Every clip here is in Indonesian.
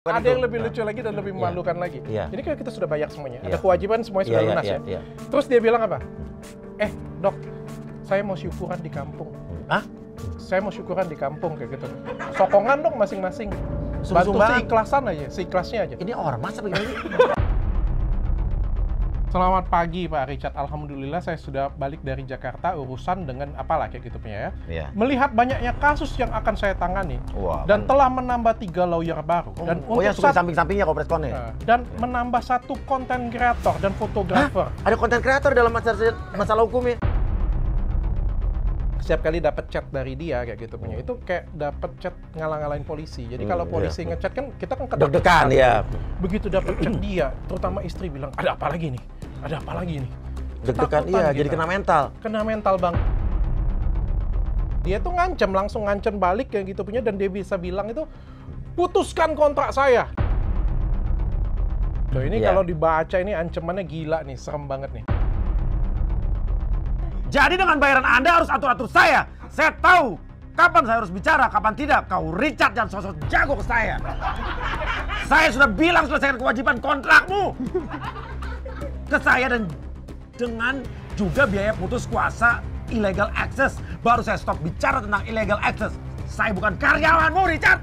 Ada itu. yang lebih nah. lucu lagi dan lebih iya. memalukan yeah. lagi. Yeah. Jadi kita sudah bayar semuanya, yeah. ada iya. kewajiban semuanya iya, sudah lunas ya. Terus dia bilang apa? Eh, dok, saya mau syukuran di kampung. Ah? Saya mau syukuran di kampung kayak gitu. Sokongan dong masing-masing. Bantu seikhlasan aja, seikhlasnya aja. Ini ormas apa gimana Selamat pagi Pak Richard. Alhamdulillah saya sudah balik dari Jakarta urusan dengan apalah kayak gitu punya ya. Yeah. Melihat banyaknya kasus yang akan saya tangani Wah, dan bener. telah menambah tiga lawyer baru dan oh, untuk yang suka samping-sampingnya kok Uh, dan yeah. menambah satu konten kreator dan fotografer. Ada konten kreator dalam masalah masalah hukum ya? setiap kali dapat chat dari dia kayak gitu punya hmm. itu kayak dapat chat ngalang-ngalain polisi jadi hmm, kalau iya. polisi yeah. ngechat kan kita kan kedekan ya begitu dapat chat dia terutama istri bilang ada apa lagi nih ada apa lagi ini? Deg-degan iya, kita. jadi kena mental. Kena mental bang. Dia tuh ngancem, langsung ngancem balik kayak gitu punya dan dia bisa bilang itu putuskan kontrak saya. Loh ini yeah. kalau dibaca ini ancamannya gila nih, serem banget nih. Jadi dengan bayaran Anda harus atur-atur saya. Saya tahu kapan saya harus bicara, kapan tidak. Kau Richard dan sosok jago ke saya. Saya sudah bilang selesaikan kewajiban kontrakmu ke saya dan dengan juga biaya putus kuasa illegal access. Baru saya stop bicara tentang illegal access. Saya bukan karyawanmu, Richard.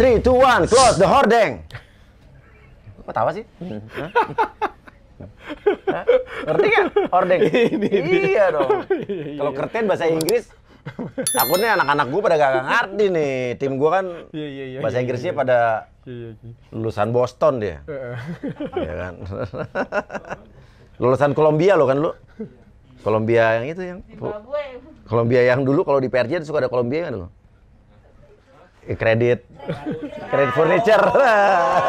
3, 2, 1, close the hordeng. Kok tawa sih? Hmm. Ngerti gak? Hordeng. Iya dong. Kalau kerten bahasa iya, iya. Inggris, takutnya anak-anak gue pada gak ngerti nih. Tim gue kan iya, bahasa Inggrisnya pada Iya, Lulusan Boston dia. Iya kan. Lulusan Kolombia lo kan lu. Kolombia yang itu yang. Kolombia yang dulu kalau di PRJ suka ada Kolombia kan lo. Eh, kredit. Kredit furniture.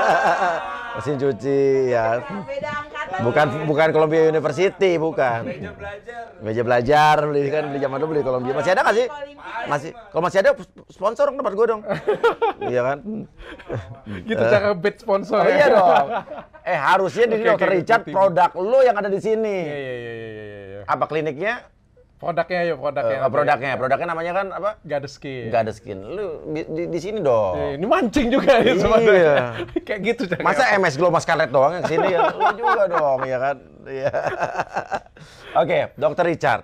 Mesin cuci ya. Beda bukan bukan Columbia University, bukan. Meja belajar. Meja belajar beli kan beli zaman dulu beli Columbia. Masih ada nggak sih? Masih. Kalau masih ada sponsor dong tempat gue dong. iya kan? gitu eh. cara bed sponsor. Oh ya? iya dong. Eh harusnya di okay, Dr. Richard produk lo yang ada di sini. Iya iya iya iya. iya, iya. Apa kliniknya? Produknya ya produknya. Uh, produknya, produknya namanya kan apa? Gak ada skin. Gak skin. Lu di, di sini dong. Eh, ini mancing juga ya iya. sebenarnya. Iya. Kayak gitu. Masa apa? MS Glow Scarlet doang yang sini ya? Lu juga dong ya kan. Iya. Oke, okay, Dokter Richard.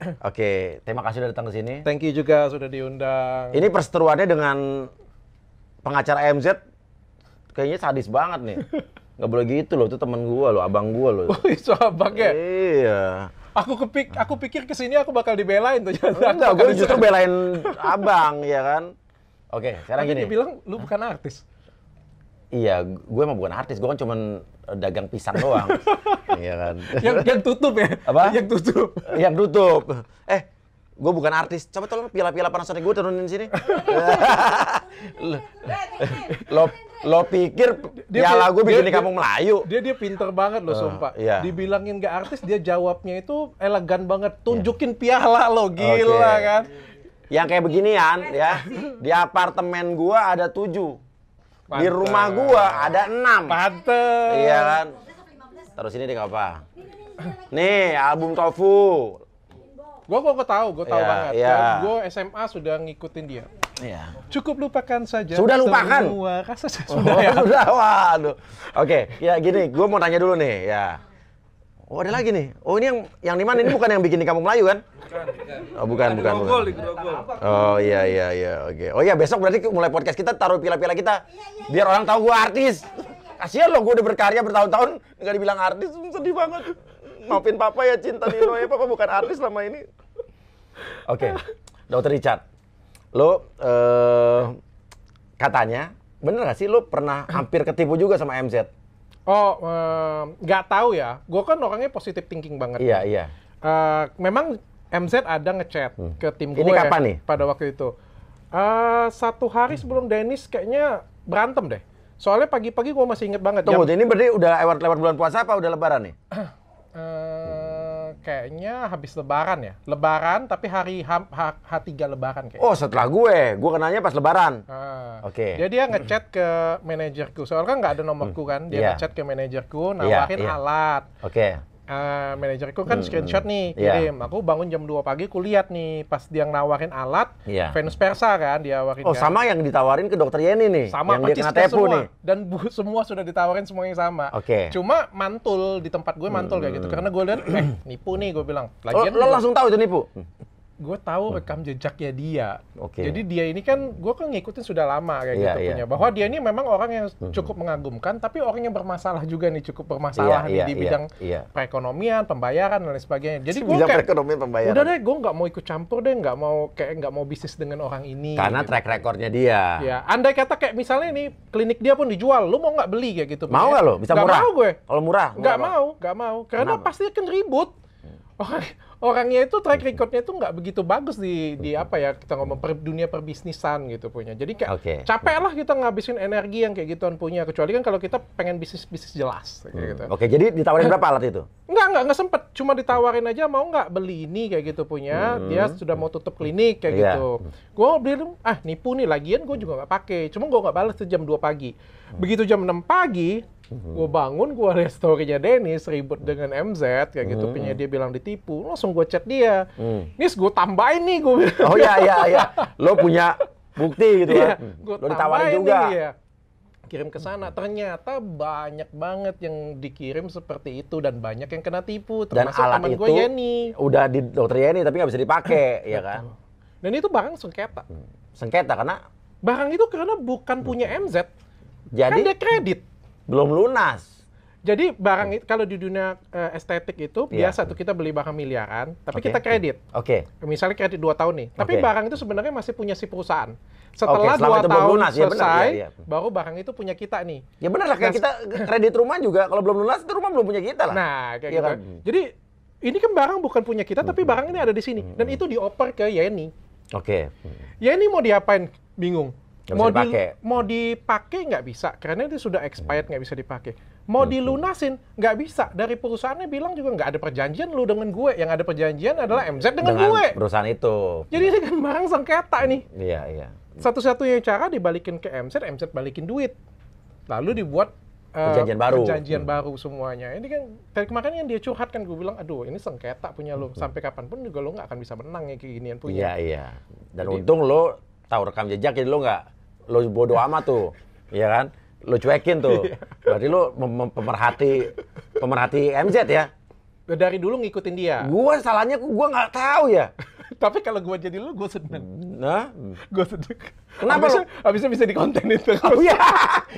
Oke, okay, terima kasih sudah datang ke sini. Thank you juga sudah diundang. Ini perseteruannya dengan pengacara MZ kayaknya sadis banget nih. Gak boleh gitu loh, itu temen gua loh, abang gua loh. Oh, itu ya? Iya aku kepik hmm. aku pikir kesini aku bakal dibelain tuh enggak gue justru belain abang ya kan oke okay, sekarang Nanti gini dia bilang lu bukan artis iya gue emang bukan artis gue kan cuman eh, dagang pisang doang iya kan yang yang tutup ya apa yang tutup yang tutup eh gue bukan artis. Coba tolong piala-piala Panasonic gue turunin sini. lo eh, Lo pikir dia, piala gue bikin di kampung Melayu? Dia dia pinter banget lo, uh, eh, sumpah. Iya. Dibilangin gak artis, dia jawabnya itu elegan banget. Tunjukin yeah. piala lo, gila okay. kan. Yang kayak beginian ya, di apartemen gua ada tujuh. Di rumah gua ada enam. Pantes. Iya kan. Terus ini dia apa? Nih, album Tofu. gua kok tau, gua tau yeah, banget. Yeah. Gue SMA sudah ngikutin dia. Iya. Cukup lupakan saja. Sudah lupakan. Semua rasa sudah. Ya. Oh, ya. Sudah. Waduh. Oke, okay. ya gini, gue mau tanya dulu nih, ya. Oh ada lagi nih. Oh ini yang yang di mana ini bukan yang bikin di kampung Melayu kan? Bukan. Oh bukan bukan. bukan. Di Grogol. Oh iya iya iya oke. Okay. Oh iya besok berarti mulai podcast kita taruh pila-pila kita iya, iya, iya. biar orang tahu gue artis. Kasihan loh gue udah berkarya bertahun-tahun nggak dibilang artis sedih banget. Maafin papa ya cinta Nino ya papa bukan artis lama ini. Oke. Okay. Dokter Richard lo uh, katanya bener gak sih lo pernah hampir ketipu juga sama MZ? Oh, eh, nggak uh, tahu ya. Gue kan orangnya positif thinking banget. Iya, iya. Uh, memang MZ ada ngechat hmm. ke tim gue. Ini ya kapan nih? Pada waktu itu. Uh, satu hari hmm. sebelum Dennis kayaknya berantem deh. Soalnya pagi-pagi gue masih inget banget. Tunggu, jam... ini berarti udah lewat-lewat bulan puasa apa udah lebaran nih? Uh, uh, kayaknya habis lebaran ya. Lebaran tapi hari H, H, h ha lebaran kayaknya. Oh, setelah gue. Gue kenanya pas lebaran. Ah. Oke. Okay. Jadi dia ngechat ke manajerku. Soalnya kan nggak ada nomorku hmm. kan. Dia yeah. ngechat ke manajerku iya, nawarin yeah, yeah. alat. Oke. Okay uh, manajerku kan hmm. screenshot nih iya. kirim. Yeah. Aku bangun jam 2 pagi, kulihat nih pas dia nawarin alat, yeah. Venus Persa kan dia wawarin. Oh, kan. sama yang ditawarin ke dokter Yeni nih. Sama yang dia tepu nih. Dan bu, semua sudah ditawarin semuanya sama. Oke. Okay. Cuma mantul di tempat gue mantul hmm. kayak gitu hmm. karena gue lihat eh nipu nih gue bilang. Oh, Lagian oh, lo langsung tahu itu nipu gue tahu hmm. rekam jejaknya dia. Okay. Jadi dia ini kan gue kan ngikutin sudah lama kayak yeah, gitu yeah. punya bahwa dia ini memang orang yang hmm. cukup mengagumkan tapi orang yang bermasalah juga nih cukup bermasalah yeah, nih yeah, di iya, bidang yeah, perekonomian, pembayaran dan lain sebagainya. Jadi gue kayak perekonomian pembayaran. Udah deh gue nggak mau ikut campur deh, nggak mau kayak nggak mau bisnis dengan orang ini. Karena gitu. track recordnya dia. Ya, andai kata kayak misalnya nih klinik dia pun dijual, lu mau nggak beli kayak gitu? Mau nggak lo? Bisa gak murah? mau gue. Kalau murah? Nggak mau, nggak mau. Karena Kenapa? pasti akan ribut. Oh, orangnya itu track recordnya itu nggak begitu bagus di di apa ya kita ngomong per, dunia perbisnisan gitu punya. Jadi kayak okay. capek lah kita ngabisin energi yang kayak gituan punya. Kecuali kan kalau kita pengen bisnis bisnis jelas hmm. gitu. Oke, okay, jadi ditawarin berapa alat itu? Nggak nggak nggak sempet. Cuma ditawarin aja mau nggak beli ini kayak gitu punya. Hmm. Dia sudah mau tutup klinik kayak yeah. gitu. Gue beli ah nipu nih lagian gue juga nggak pakai. Cuma gue nggak balas jam dua pagi. Hmm. Begitu jam 6 pagi Hmm. Gue bangun, gue lihat storynya Dennis, ribut dengan MZ, kayak gitu. Mhm. punya dia bilang ditipu. Langsung gue chat dia. nih mm. gue tambahin nih. gue Oh iya, iya, iya. Lo punya bukti gitu Ya, kan? gue ditawarin juga. Nih, ya. Kirim ke sana. Ternyata banyak banget yang dikirim seperti itu. Dan banyak yang kena tipu. Termasuk dan alat teman gue Yeni. Udah di dokter Yeni, tapi nggak bisa dipakai, ya kan? Dan itu barang sengketa. Hmm. Sengketa, karena? Barang itu karena bukan punya MZ. Kan Jadi, kan dia kredit belum lunas. Jadi barang itu kalau di dunia uh, estetik itu yeah. biasa tuh kita beli barang miliaran, tapi okay. kita kredit. Oke. Okay. Misalnya kredit dua tahun nih, tapi okay. barang itu sebenarnya masih punya si perusahaan. Setelah okay, tahun lunas, selesai, ya benar, ya, ya. baru barang itu punya kita nih. Ya benar lah, kayak nah, kita kredit rumah juga kalau belum lunas itu rumah belum punya kita lah. Nah, kayak ya gitu. Kan? Jadi ini kan barang bukan punya kita, tapi mm-hmm. barang ini ada di sini dan mm-hmm. itu dioper ke Yeni. Oke. Okay. Yeni mau diapain? Bingung mau dipakai. Di, mau dipakai nggak bisa karena itu sudah expired nggak bisa dipakai. Mau hmm. dilunasin nggak bisa dari perusahaannya bilang juga nggak ada perjanjian lu dengan gue. Yang ada perjanjian adalah MZ dengan, dengan gue. Perusahaan itu. Jadi ini kan barang sengketa nih. Iya iya. Satu-satunya cara dibalikin ke MZ, MZ balikin duit. Lalu dibuat uh, perjanjian baru. Perjanjian hmm. baru semuanya. Ini kan dari kemarin yang dia curhat kan gue bilang, aduh ini sengketa punya lo. Hmm. Sampai kapanpun juga lo nggak akan bisa menang ya kayak ginian punya. Iya iya. Dan Jadi, untung lo tahu rekam jejak jadi lo nggak lo bodoh amat tuh, ya kan? Lo cuekin tuh. Iya. Berarti lo pemerhati pemerhati MZ ya? Dari dulu ngikutin dia. Gua salahnya gua nggak tahu ya. Tapi kalau gua jadi lo gua seneng. Nah, gua seneng. Kenapa abisnya, Abisnya bisa di konten itu. Oh, iya.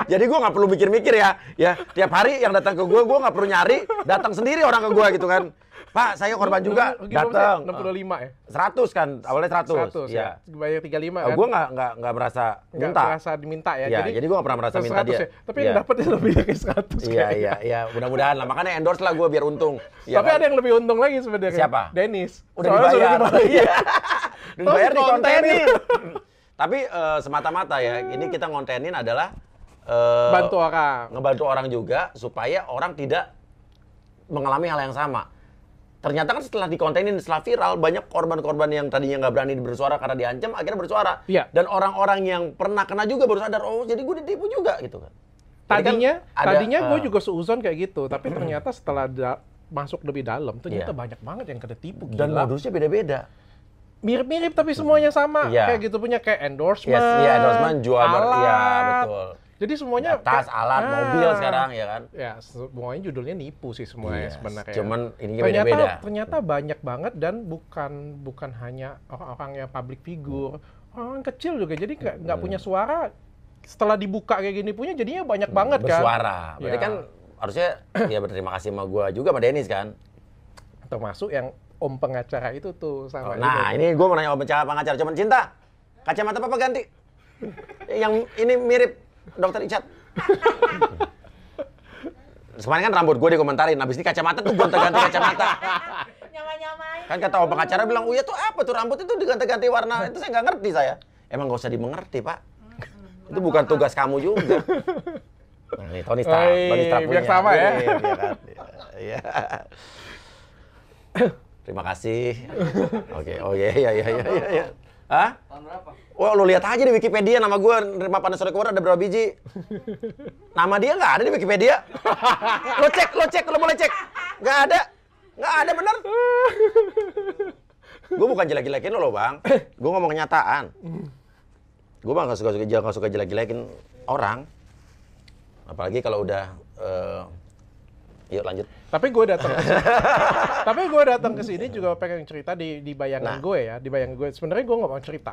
jadi gua nggak perlu mikir-mikir ya. Ya tiap hari yang datang ke gua, gua nggak perlu nyari, datang sendiri orang ke gua gitu kan. Pak, saya korban juga datang. 65 ya. 100 kan, awalnya 100. 100 ya. ya. Bayar 35 kan. Oh, gua enggak enggak enggak merasa minta. Enggak merasa diminta ya. ya jadi, jadi gua enggak pernah merasa minta dia. Ya. Tapi ya. yang dapatnya lebih dari 100 Iya, iya, iya. Mudah-mudahan lah. Makanya endorse lah gua biar untung. Ya, Tapi kan? ada yang lebih untung lagi sebenarnya. Siapa? Dennis. Udah Soalnya dibayar. Sudah dibayar. Iya. dibayar dikontenin. Tapi uh, semata-mata ya, ini kita ngontenin adalah uh, bantu orang. Ngebantu orang juga supaya orang tidak mengalami hal yang sama ternyata kan setelah dikontenin setelah viral banyak korban-korban yang tadinya nggak berani bersuara karena diancam akhirnya bersuara iya. dan orang-orang yang pernah kena juga baru sadar oh jadi gue ditipu juga gitu kan, kan tadinya kan ada, tadinya uh, eh, gue juga seuzon kayak gitu tapi ternyata setelah da masuk lebih dalam ternyata yeah. banyak banget yang tipu. gila. dan modusnya beda-beda mirip-mirip tapi semuanya sama yeah. kayak gitu punya kayak iya, endorsement yes, yeah, endorsement jual iya, alat, ya betul jadi semuanya tas, alat, nah, mobil sekarang ya kan. Ya, semuanya judulnya nipu sih semuanya yes. sebenarnya. Cuman ini ternyata, beda-beda. Ternyata banyak banget dan bukan bukan hanya orang-orang yang public figure, hmm. orang kecil juga. Jadi nggak hmm. punya suara setelah dibuka kayak gini punya jadinya banyak hmm. banget Bersuara. kan. Bersuara. Berarti ya. kan harusnya ya berterima kasih sama gue juga sama Dennis kan. Termasuk yang om pengacara itu tuh sama oh, Nah, ini, ini gua mau nanya om pengacara pengacara cuman cinta. Kacamata apa ganti? yang ini mirip Dokter Icat. semarin kan rambut gue dikomentarin, habis ini kacamata tuh gonta-ganti kacamata. Nyama-nyamain. Kan kata om pengacara bilang, uya tuh apa tuh rambut itu diganti-ganti warna, itu saya nggak ngerti saya. Emang gak usah dimengerti, Pak. itu bukan tugas kamu juga. Nah, ini Tony Stark, Tony Stark punya. sama ya. Iya. Terima kasih. Oke, oh iya iya iya iya iya. Hah? Tahun berapa? Wah, lu lihat aja di Wikipedia nama gue nerima panas rekor ada berapa biji. Nama dia nggak ada di Wikipedia. lo cek, lo cek, lo boleh cek. Nggak ada, nggak ada bener. gue bukan jelek-jelekin lo, lo bang. Gue ngomong kenyataan. Gue bang nggak suka suka suka jelek-jelekin orang. Apalagi kalau udah uh, Yuk lanjut. Tapi gue datang. tapi gue datang ke sini juga pengen cerita di di bayangan nah. gue ya, di bayangan gue. Sebenarnya gue nggak mau cerita.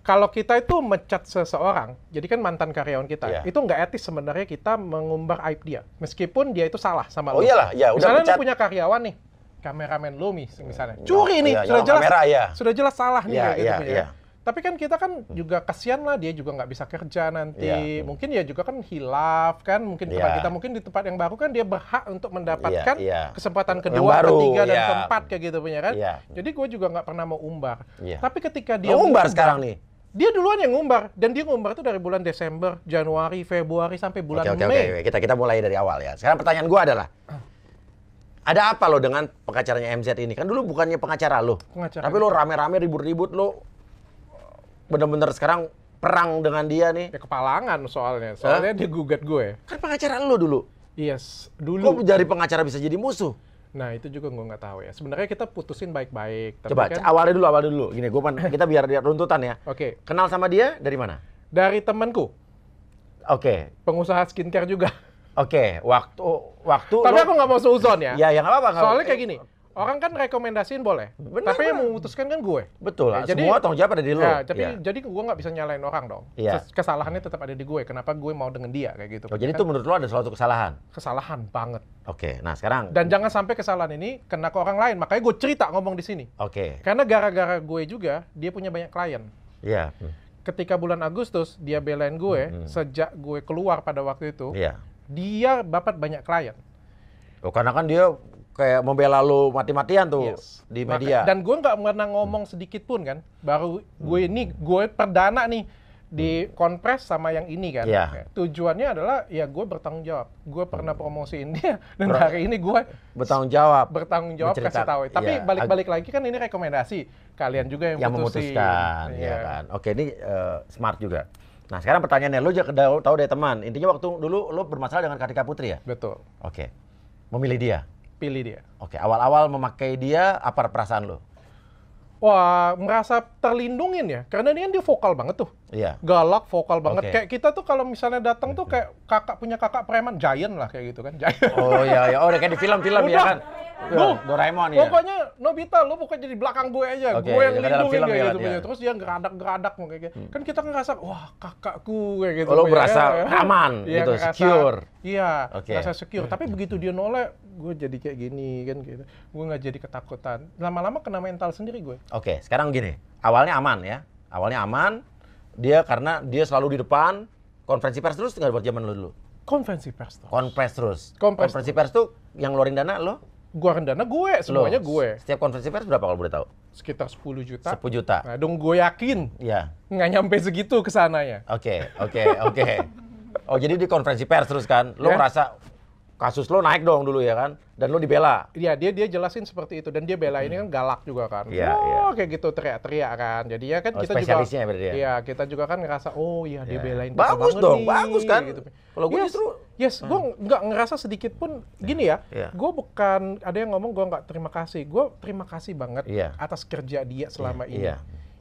Kalau kita itu mecat seseorang, jadi kan mantan karyawan kita, yeah. itu nggak etis sebenarnya kita mengumbar aib dia, meskipun dia itu salah sama oh, lo. Oh iyalah, ya udah Misalnya lu punya karyawan nih, kameramen lo misalnya, iya, curi iya, nih, ya, sudah jelas, kamera, ya. sudah jelas salah nih ya, kayak gitu, gitu ya. Iya. Tapi kan kita kan hmm. juga kasihan lah dia juga nggak bisa kerja nanti. Yeah. Mungkin ya juga kan hilaf kan, mungkin yeah. tempat kita mungkin di tempat yang baru kan dia berhak untuk mendapatkan yeah, yeah. kesempatan kedua, baru, ketiga yeah. dan iya. keempat kayak gitu punya kan. Yeah. Jadi gue juga nggak pernah mau umbar. Yeah. Tapi ketika dia umbar, umbar sekarang nih dia duluan yang ngumbar dan dia ngumbar itu dari bulan Desember, Januari, Februari sampai bulan oke, oke, Mei. Oke, kita kita mulai dari awal ya. Sekarang pertanyaan gue adalah ada apa lo dengan pengacaranya MZ ini? Kan dulu bukannya pengacara lo. Pengacara. Tapi lo rame-rame ribut-ribut lo bener-bener sekarang perang dengan dia nih. Ya, kepalangan soalnya. Soalnya huh? dia gugat gue. Kan pengacara lu dulu. Yes, dulu. Kok dari pengacara bisa jadi musuh? Nah itu juga gue nggak tahu ya. Sebenarnya kita putusin baik-baik. Coba kan... awalnya dulu, awalnya dulu. Gini, gue kita biar lihat runtutan ya. Oke. Okay. Kenal sama dia dari mana? Dari temanku. Oke. Okay. Pengusaha skincare juga. Oke, okay. waktu waktu. Tapi lo... aku nggak mau seuzon ya. Ya, yang apa-apa. Soalnya kayak gini Orang kan rekomendasiin boleh, Bener. tapi yang memutuskan kan gue. Betul. Ya, jadi, semua tanggung jawab ada di lo. Ya, tapi ya. jadi iya. gue gak bisa nyalain orang dong. Ya. Kesalahannya tetap ada di gue. Kenapa gue mau dengan dia kayak gitu? Oh, jadi kan itu menurut lo ada suatu kesalahan? Kesalahan banget. Oke. Nah sekarang. Dan jangan sampai kesalahan ini kena ke orang lain. Makanya gue cerita ngomong di sini. Oke. Karena gara-gara gue juga dia punya banyak klien. Iya. Ketika bulan Agustus dia belain gue hmm. sejak gue keluar pada waktu itu. Iya. Dia dapat banyak klien. Oh, karena kan dia kayak membela lu mati-matian tuh yes. di media. dan gue nggak pernah ngomong sedikit pun kan. Baru gue hmm. ini gue perdana nih di hmm. kompres sama yang ini kan. Yeah. Iya. Tujuannya adalah ya gue bertanggung jawab. Gue pernah hmm. promosiin dia dan hari ini gue bertanggung jawab. Bertanggung jawab Mencerita, kasih tahu. Tapi iya. balik balik-balik lagi kan ini rekomendasi kalian juga yang, yang memutuskan yeah. ya iya. kan. Oke ini uh, smart juga. Nah sekarang pertanyaannya lu tahu deh teman. Intinya waktu dulu lu bermasalah dengan Kartika Putri ya. Betul. Oke. Memilih dia pilih dia. Oke, awal-awal memakai dia apa perasaan lo? Wah, merasa terlindungin ya. Karena ini kan dia vokal banget tuh yeah. galak, vokal banget. Okay. Kayak kita tuh kalau misalnya datang tuh kayak kakak punya kakak preman giant lah kayak gitu kan. Giant. Oh iya ya, oh kayak di film-film ya kan. Lu, iya. Doraemon ya. Pokoknya Nobita lu bukan jadi belakang gue aja. Okay, gue yang lindungin iya, kayak ya, gitu. Ya. Terus dia geradak-geradak kayak gitu. Hmm. Kan kita ngerasa wah kakakku kayak gitu. Lo berasa ya, aman ya, gitu, ngerasa, secure. Iya, okay. ngerasa secure. Tapi begitu dia nolak, gue jadi kayak gini kan gitu. Gue nggak jadi ketakutan. Lama-lama kena mental sendiri gue. Oke, okay, sekarang gini. Awalnya aman ya. Awalnya aman, dia karena dia selalu di depan, konferensi pers terus tinggal buat zaman lu dulu? Konferensi pers terus. Konferensi terus. Konferensi, pers tuh yang ngeluarin dana lo? Gua kan dana gue, semuanya lo, gue. Setiap konferensi pers berapa kalau boleh tahu? Sekitar 10 juta. 10 juta. Nah, dong gue yakin. ya Nggak nyampe segitu ya Oke, okay, oke, okay, oke. Okay. Oh jadi di konferensi pers terus kan, lo yeah. ngerasa kasus lo naik dong dulu ya kan dan lo dibela iya dia dia jelasin seperti itu dan dia bela ini kan galak juga kan yeah, oh yeah. kayak gitu teriak-teriak kan jadi ya kan oh, kita juga ya? iya kita juga kan ngerasa oh iya yeah. dia iya. belain bagus dong nih, bagus kan gitu. kalau gue yes, yes hmm. gue nggak ngerasa sedikit pun iya. gini ya yeah. gue bukan ada yang ngomong gue nggak terima kasih gue terima kasih banget yeah. atas kerja dia selama yeah. ini yeah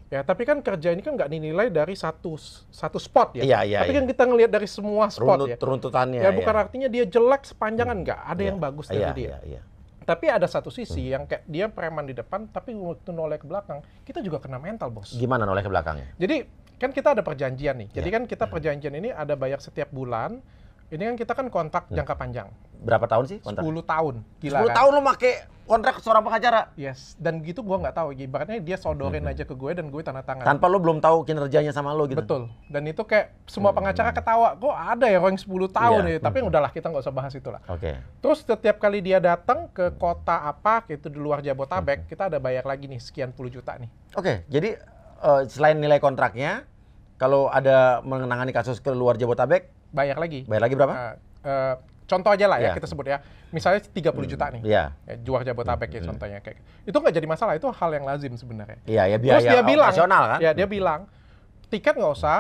Ya, tapi kan kerja ini kan nggak dinilai dari satu satu spot ya. Iya, iya, tapi kan iya. kan kita ngelihat dari semua spot Runut, ya. Runtutannya. Ya bukan iya. artinya dia jelek sepanjangan hmm. nggak. Ada iya, yang bagus iya, dari iya, dia. Iya, iya. Tapi ada satu sisi hmm. yang kayak dia preman di depan, tapi waktu noleh ke belakang, kita juga kena mental bos. Gimana noleh ke belakangnya? Jadi kan kita ada perjanjian nih. Jadi ya. kan kita hmm. perjanjian ini ada bayar setiap bulan. Ini kan kita kan kontak hmm. jangka panjang. Berapa tahun sih kontrak? 10 tahun. Gila 10 kan? tahun lo pakai kontrak seorang pengacara. Yes, dan gitu gue nggak tahu. Ibaratnya dia sodorin mm -hmm. aja ke gue dan gue tanda tangan. Tanpa lo belum tahu kinerjanya sama lo gitu. Betul. Dan itu kayak semua pengacara mhm. ketawa. Kok ada ya orang 10 tahun yeah. ya. Tapi mm -hmm. udahlah kita nggak usah bahas itu lah. Oke. Okay. Terus setiap kali dia datang ke kota apa gitu di luar Jabotabek, mm -hmm. kita ada bayar lagi nih sekian puluh juta nih. Oke, okay, jadi uh, selain nilai kontraknya, kalau ada menangani kasus ke luar Jabotabek, bayar lagi. Bayar lagi berapa? Uh, uh, contoh aja lah ya yeah. kita sebut ya misalnya 30 hmm. juta nih yeah. ya, jual Jabotabek ya hmm. ya contohnya kayak gitu. itu nggak jadi masalah itu hal yang lazim sebenarnya yeah, ya biaya terus dia bilang kan? ya dia bilang tiket nggak usah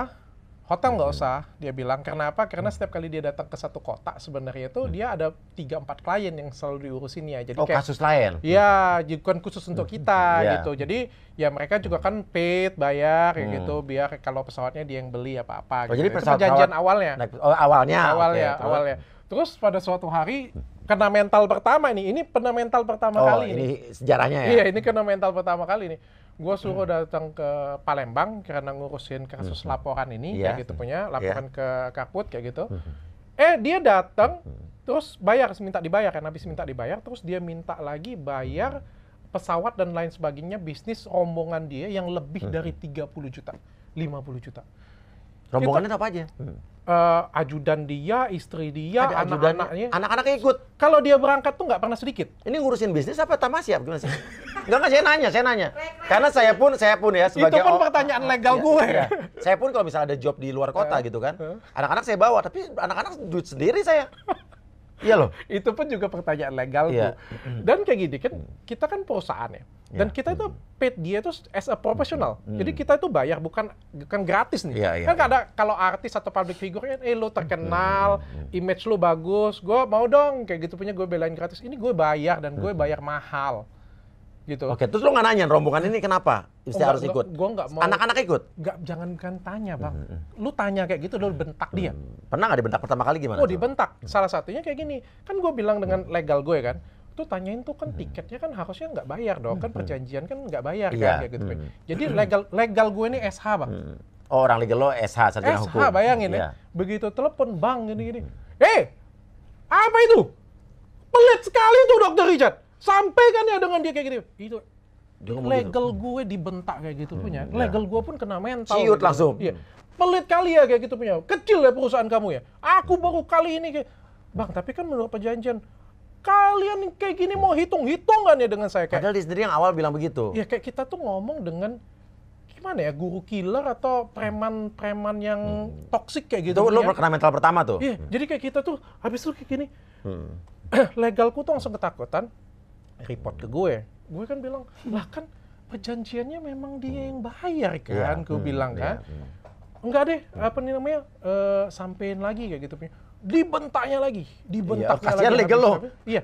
hotel nggak hmm. usah dia bilang karena apa karena setiap kali dia datang ke satu kota sebenarnya itu hmm. dia ada tiga empat klien yang selalu diurusin ya jadi oh, kayak, kasus lain ya bukan khusus untuk kita yeah. gitu jadi ya mereka juga kan paid bayar hmm. gitu biar kalau pesawatnya dia yang beli apa apa oh, gitu. jadi pesawat, ya. itu perjanjian awalnya oh, awalnya awalnya okay, awalnya Terus pada suatu hari kena mental pertama ini, Ini pernah mental pertama oh, kali ini. ini sejarahnya ya. Iya, ini kena mental pertama kali ini. Gue suruh datang ke Palembang karena ngurusin kasus hmm. laporan ini yeah. kayak gitu punya, laporan yeah. ke Kaput kayak gitu. Hmm. Eh, dia datang hmm. terus bayar minta dibayar kan habis minta dibayar terus dia minta lagi bayar pesawat dan lain sebagainya bisnis rombongan dia yang lebih hmm. dari 30 juta, 50 juta. Rombongannya itu, apa aja? uh, ajudan dia, istri dia, anak-anaknya. Anak-anaknya ikut. Kalau dia berangkat tuh nggak pernah sedikit. Ini ngurusin bisnis apa ya? Gimana sih? Enggak saya nanya, saya nanya. Karena saya pun saya pun ya sebagai Itu pun pertanyaan iya, legal iya, gue. Iya. saya pun kalau misalnya ada job di luar kota iya. gitu kan. Iya. Anak-anak saya bawa, tapi anak-anak duit sendiri saya. Iya loh. Itu pun juga pertanyaan legal yeah. Dan kayak gini kan hmm. kita kan perusahaan ya dan ya. kita itu hmm. paid dia itu as a professional. Hmm. Jadi kita itu bayar bukan bukan gratis nih. Yeah, yeah, kan ya. ada kalau artis atau public figure kan eh lu terkenal, hmm, hmm, hmm. image lu bagus, gua mau dong kayak gitu punya gue belain gratis. Ini gue bayar dan gue bayar mahal. Gitu. Oke, terus lu gak nanya rombongan ini kenapa mesti oh, harus ikut? Gue nggak mau. Anak-anak ikut? Gak, jangan kan tanya bang. Hmm. Lu tanya kayak gitu, lu bentak dia. Pernah gak dibentak pertama kali gimana? Oh dibentak. Salah satunya kayak gini. Kan gue bilang dengan legal gue ya kan, tuh tanyain tuh kan hmm. tiketnya kan harusnya nggak bayar dong kan hmm. perjanjian kan nggak bayar yeah. kan iya. kayak gitu hmm. Jadi hmm. legal legal gue ini SH bang. Oh orang legal lo SH sarjana SH, hukum. bayangin yeah. ya. Iya. Begitu telepon bang gini-gini. Eh apa itu? Pelit sekali tuh dokter Richard. Sampaikan ya dengan dia kayak gitu. Itu gitu. legal gitu. gue dibentak kayak gitu hmm, punya. Iya. Legal yeah. gue pun kena mental. Ciut gitu. langsung. Pelit kali ya kayak gitu punya. Kecil ya perusahaan kamu ya. Aku baru kali ini kayak, Bang, tapi kan menurut perjanjian Kalian kayak gini mau hitung-hitungan ya dengan saya kayak. Padahal dia sendiri yang awal bilang begitu. Ya kayak kita tuh ngomong dengan gimana ya guru killer atau preman-preman yang hmm. toksik kayak gitu. Itu lo kena mental pertama tuh. Iya, hmm. jadi kayak kita tuh habis itu kayak gini. Hmm. Legalku tuh langsung ketakutan report ke gue. Gue kan bilang, "Lah kan perjanjiannya memang dia hmm. yang bayar kan." Yeah. Gue hmm. bilang iya. kan. Yeah. Enggak deh, apa nih namanya? Uh, sampein lagi kayak gitu dibentaknya lagi, dibentaknya ya, lagi. legal loh. Iya.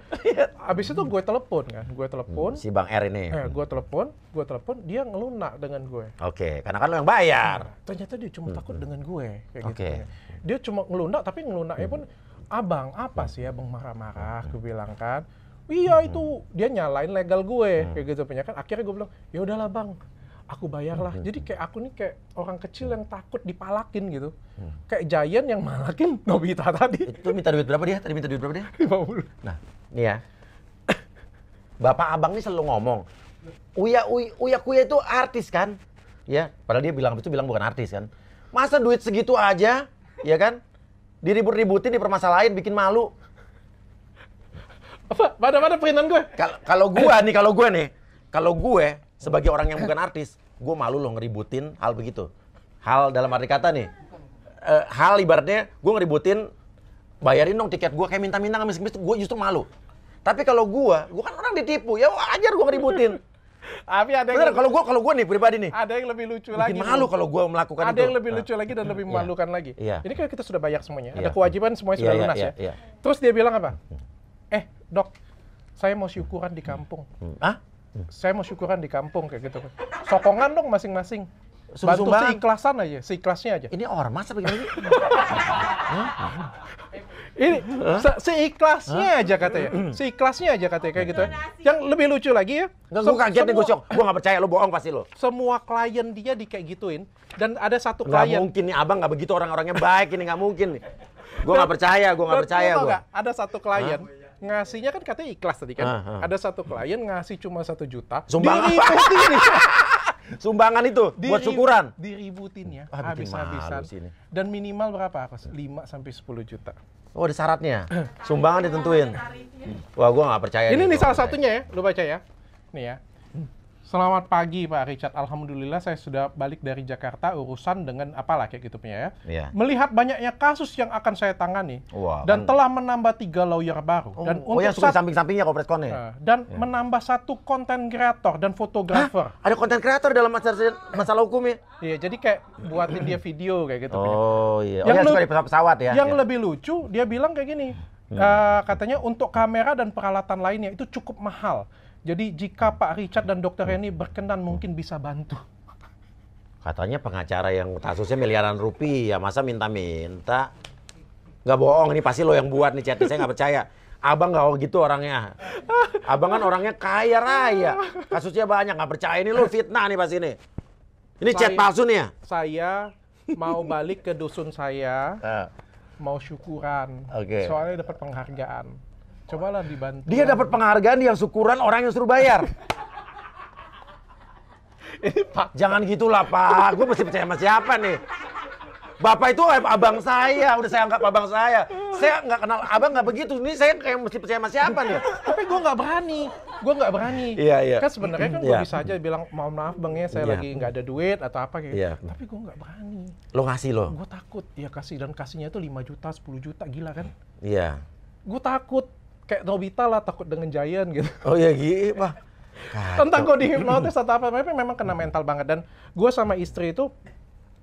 Habis itu gue telepon kan, gue telepon. si Bang R ini. Eh, gue telepon, gue telepon, dia ngelunak dengan gue. Oke, okay, karena kan lo yang bayar. Nah, ternyata dia cuma hmm. takut dengan gue kayak okay. gitu. Ya. Dia cuma ngelunak tapi ngelunaknya pun hmm. abang apa hmm. sih abang marah-marah, hmm. gue bilang kan. Iya itu dia nyalain legal gue kayak gitu punya kan. Akhirnya gue bilang, "Ya udahlah, Bang, aku bayar lah, hmm. Jadi kayak aku nih kayak orang kecil yang takut dipalakin gitu. Hmm. Kayak Giant yang malakin Nobita tadi. Itu minta duit berapa dia? Tadi minta duit berapa dia? 50. Nah, ini ya. Bapak abang nih selalu ngomong, Uya, uya, uya Kuya itu artis kan? Ya, padahal dia bilang itu bilang bukan artis kan. Masa duit segitu aja, ya kan? Diribut-ributin, dipermasalahin, bikin malu. Apa? Mana-mana perintahan gue. Kalau gue nih, kalau gue nih, kalau gue sebagai orang yang bukan artis, gue malu loh ngeributin hal begitu. Hal dalam arti kata nih, uh, hal ibaratnya gue ngeributin bayarin dong tiket gue kayak minta-minta nggak ngemis gue justru malu. Tapi kalau gue, gue kan orang ditipu, ya ajar gue ngeributin. Tapi ada yang kalau gue kalau gue nih pribadi nih. Ada yang lebih lucu lebih lagi. malu kalau gue melakukan ada itu. yang lebih lucu lagi dan iya. lebih memalukan yeah. lagi. Yeah. Ini kan kita sudah bayar semuanya. Yeah. Ada iya. kewajiban semuanya iya, sudah yeah, lunas yeah, ya. Yeah. Terus dia bilang apa? Hmm. Eh, dok, saya mau syukuran di kampung. Hmm saya mau syukuran di kampung kayak gitu. Sokongan dong masing-masing. Bantu si seikhlasan aja, seikhlasnya aja. Ini ormas apa gimana Ini si seikhlasnya aja katanya. Hmm. Seikhlasnya aja katanya kayak gitu ya. Yang lebih lucu lagi ya. Enggak, gue kaget nih gue Gue gak percaya lo bohong pasti lo. Semua klien dia di kayak gituin. Dan ada satu klien. Gak mungkin nih abang gak begitu orang-orangnya baik ini gak mungkin nih. Gue gak percaya, gue gak percaya. Gue. Ada satu klien. Hah? ngasihnya kan katanya ikhlas tadi kan. Ah, ah. Ada satu klien ngasih cuma satu juta. Sumbangan. ini. Sumbangan itu Diri, buat syukuran. Diributin ya. Ah, habis-habisan. Dan minimal berapa? 5 sampai 10 juta. Oh ada syaratnya. Sumbangan ditentuin. Wah gua nggak percaya. Ini nih salah satunya ya. Lu baca ya. Nih ya. Selamat pagi Pak Richard. Alhamdulillah saya sudah balik dari Jakarta urusan dengan apalah kayak gitu punya ya. ya. Melihat banyaknya kasus yang akan saya tangani wow, dan kan. telah menambah tiga lawyer baru oh, dan oh, ya, suka samping-sampingnya kompres Uh, nah, dan ya. menambah satu konten kreator dan fotografer. Ada konten kreator dalam masalah masalah hukum ya? Iya, jadi kayak buatin dia video kayak gitu. Oh iya. Yang Oh, yang, ya, suka pesawat ya. Yang ya. lebih lucu dia bilang kayak gini. Uh, katanya untuk kamera dan peralatan lainnya itu cukup mahal. Jadi jika Pak Richard dan Dokter Reni berkenan mungkin bisa bantu. Katanya pengacara yang kasusnya miliaran rupiah, ya masa minta-minta? Nggak bohong, ini pasti lo yang buat nih chatnya, saya nggak percaya. Abang nggak gitu orangnya. Abang kan orangnya kaya raya. Kasusnya banyak, nggak percaya. Ini lo fitnah nih pasti nih. Ini saya, chat palsu nih ya? Saya mau balik ke dusun saya, ah. mau syukuran. Okay. Soalnya dapat penghargaan. Cobalah dibantu. Dia dapat penghargaan yang syukuran orang yang suruh bayar. Ini Pak. Jangan gitulah Pak. Gue mesti percaya sama siapa nih? Bapak itu eh, abang saya, udah saya anggap abang saya. Saya nggak kenal abang nggak begitu. Ini saya kayak mesti percaya sama siapa nih? Tapi gue nggak berani, gue nggak berani. Iya iya. Kan sebenarnya kan gue iya. bisa aja bilang mau maaf bang ya, saya iya. lagi nggak ada duit atau apa gitu. Yeah. Tapi gue nggak berani. Lo ngasih lo? Gue takut, ya kasih dan kasihnya itu 5 juta, 10 juta, gila kan? Iya. Gue takut, kayak Nobita lah takut dengan Giant gitu. Oh iya gitu, Pak. Tentang gue dihipnotis atau apa, tapi memang kena mental banget. Dan gue sama istri itu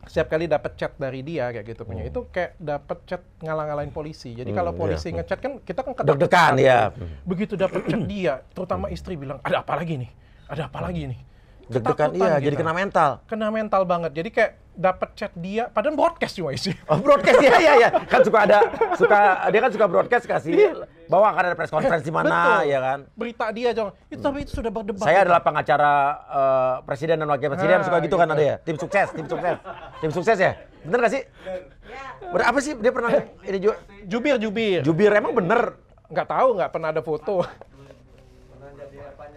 setiap kali dapat chat dari dia kayak gitu punya hmm. itu kayak dapat chat ngalang-ngalain polisi jadi hmm, kalau iya. polisi yeah. ngechat kan kita kan deg-degan ya begitu dapat chat dia terutama hmm. istri bilang ada apa lagi nih ada apa lagi nih deg iya gitu. jadi kena mental kena mental banget jadi kayak dapat chat dia padahal broadcast cuma isi oh broadcast ya ya ya kan suka ada suka dia kan suka broadcast kasih iya. bahwa akan ada press conference di mana ya kan berita dia dong itu tapi itu sudah berdebat saya adalah pengacara uh, presiden dan wakil presiden nah, suka gitu, gitu kan ada ya tim sukses tim sukses tim sukses ya bener gak sih iya. bener apa sih dia pernah ini juga jubir jubir jubir emang bener nggak tahu nggak pernah ada foto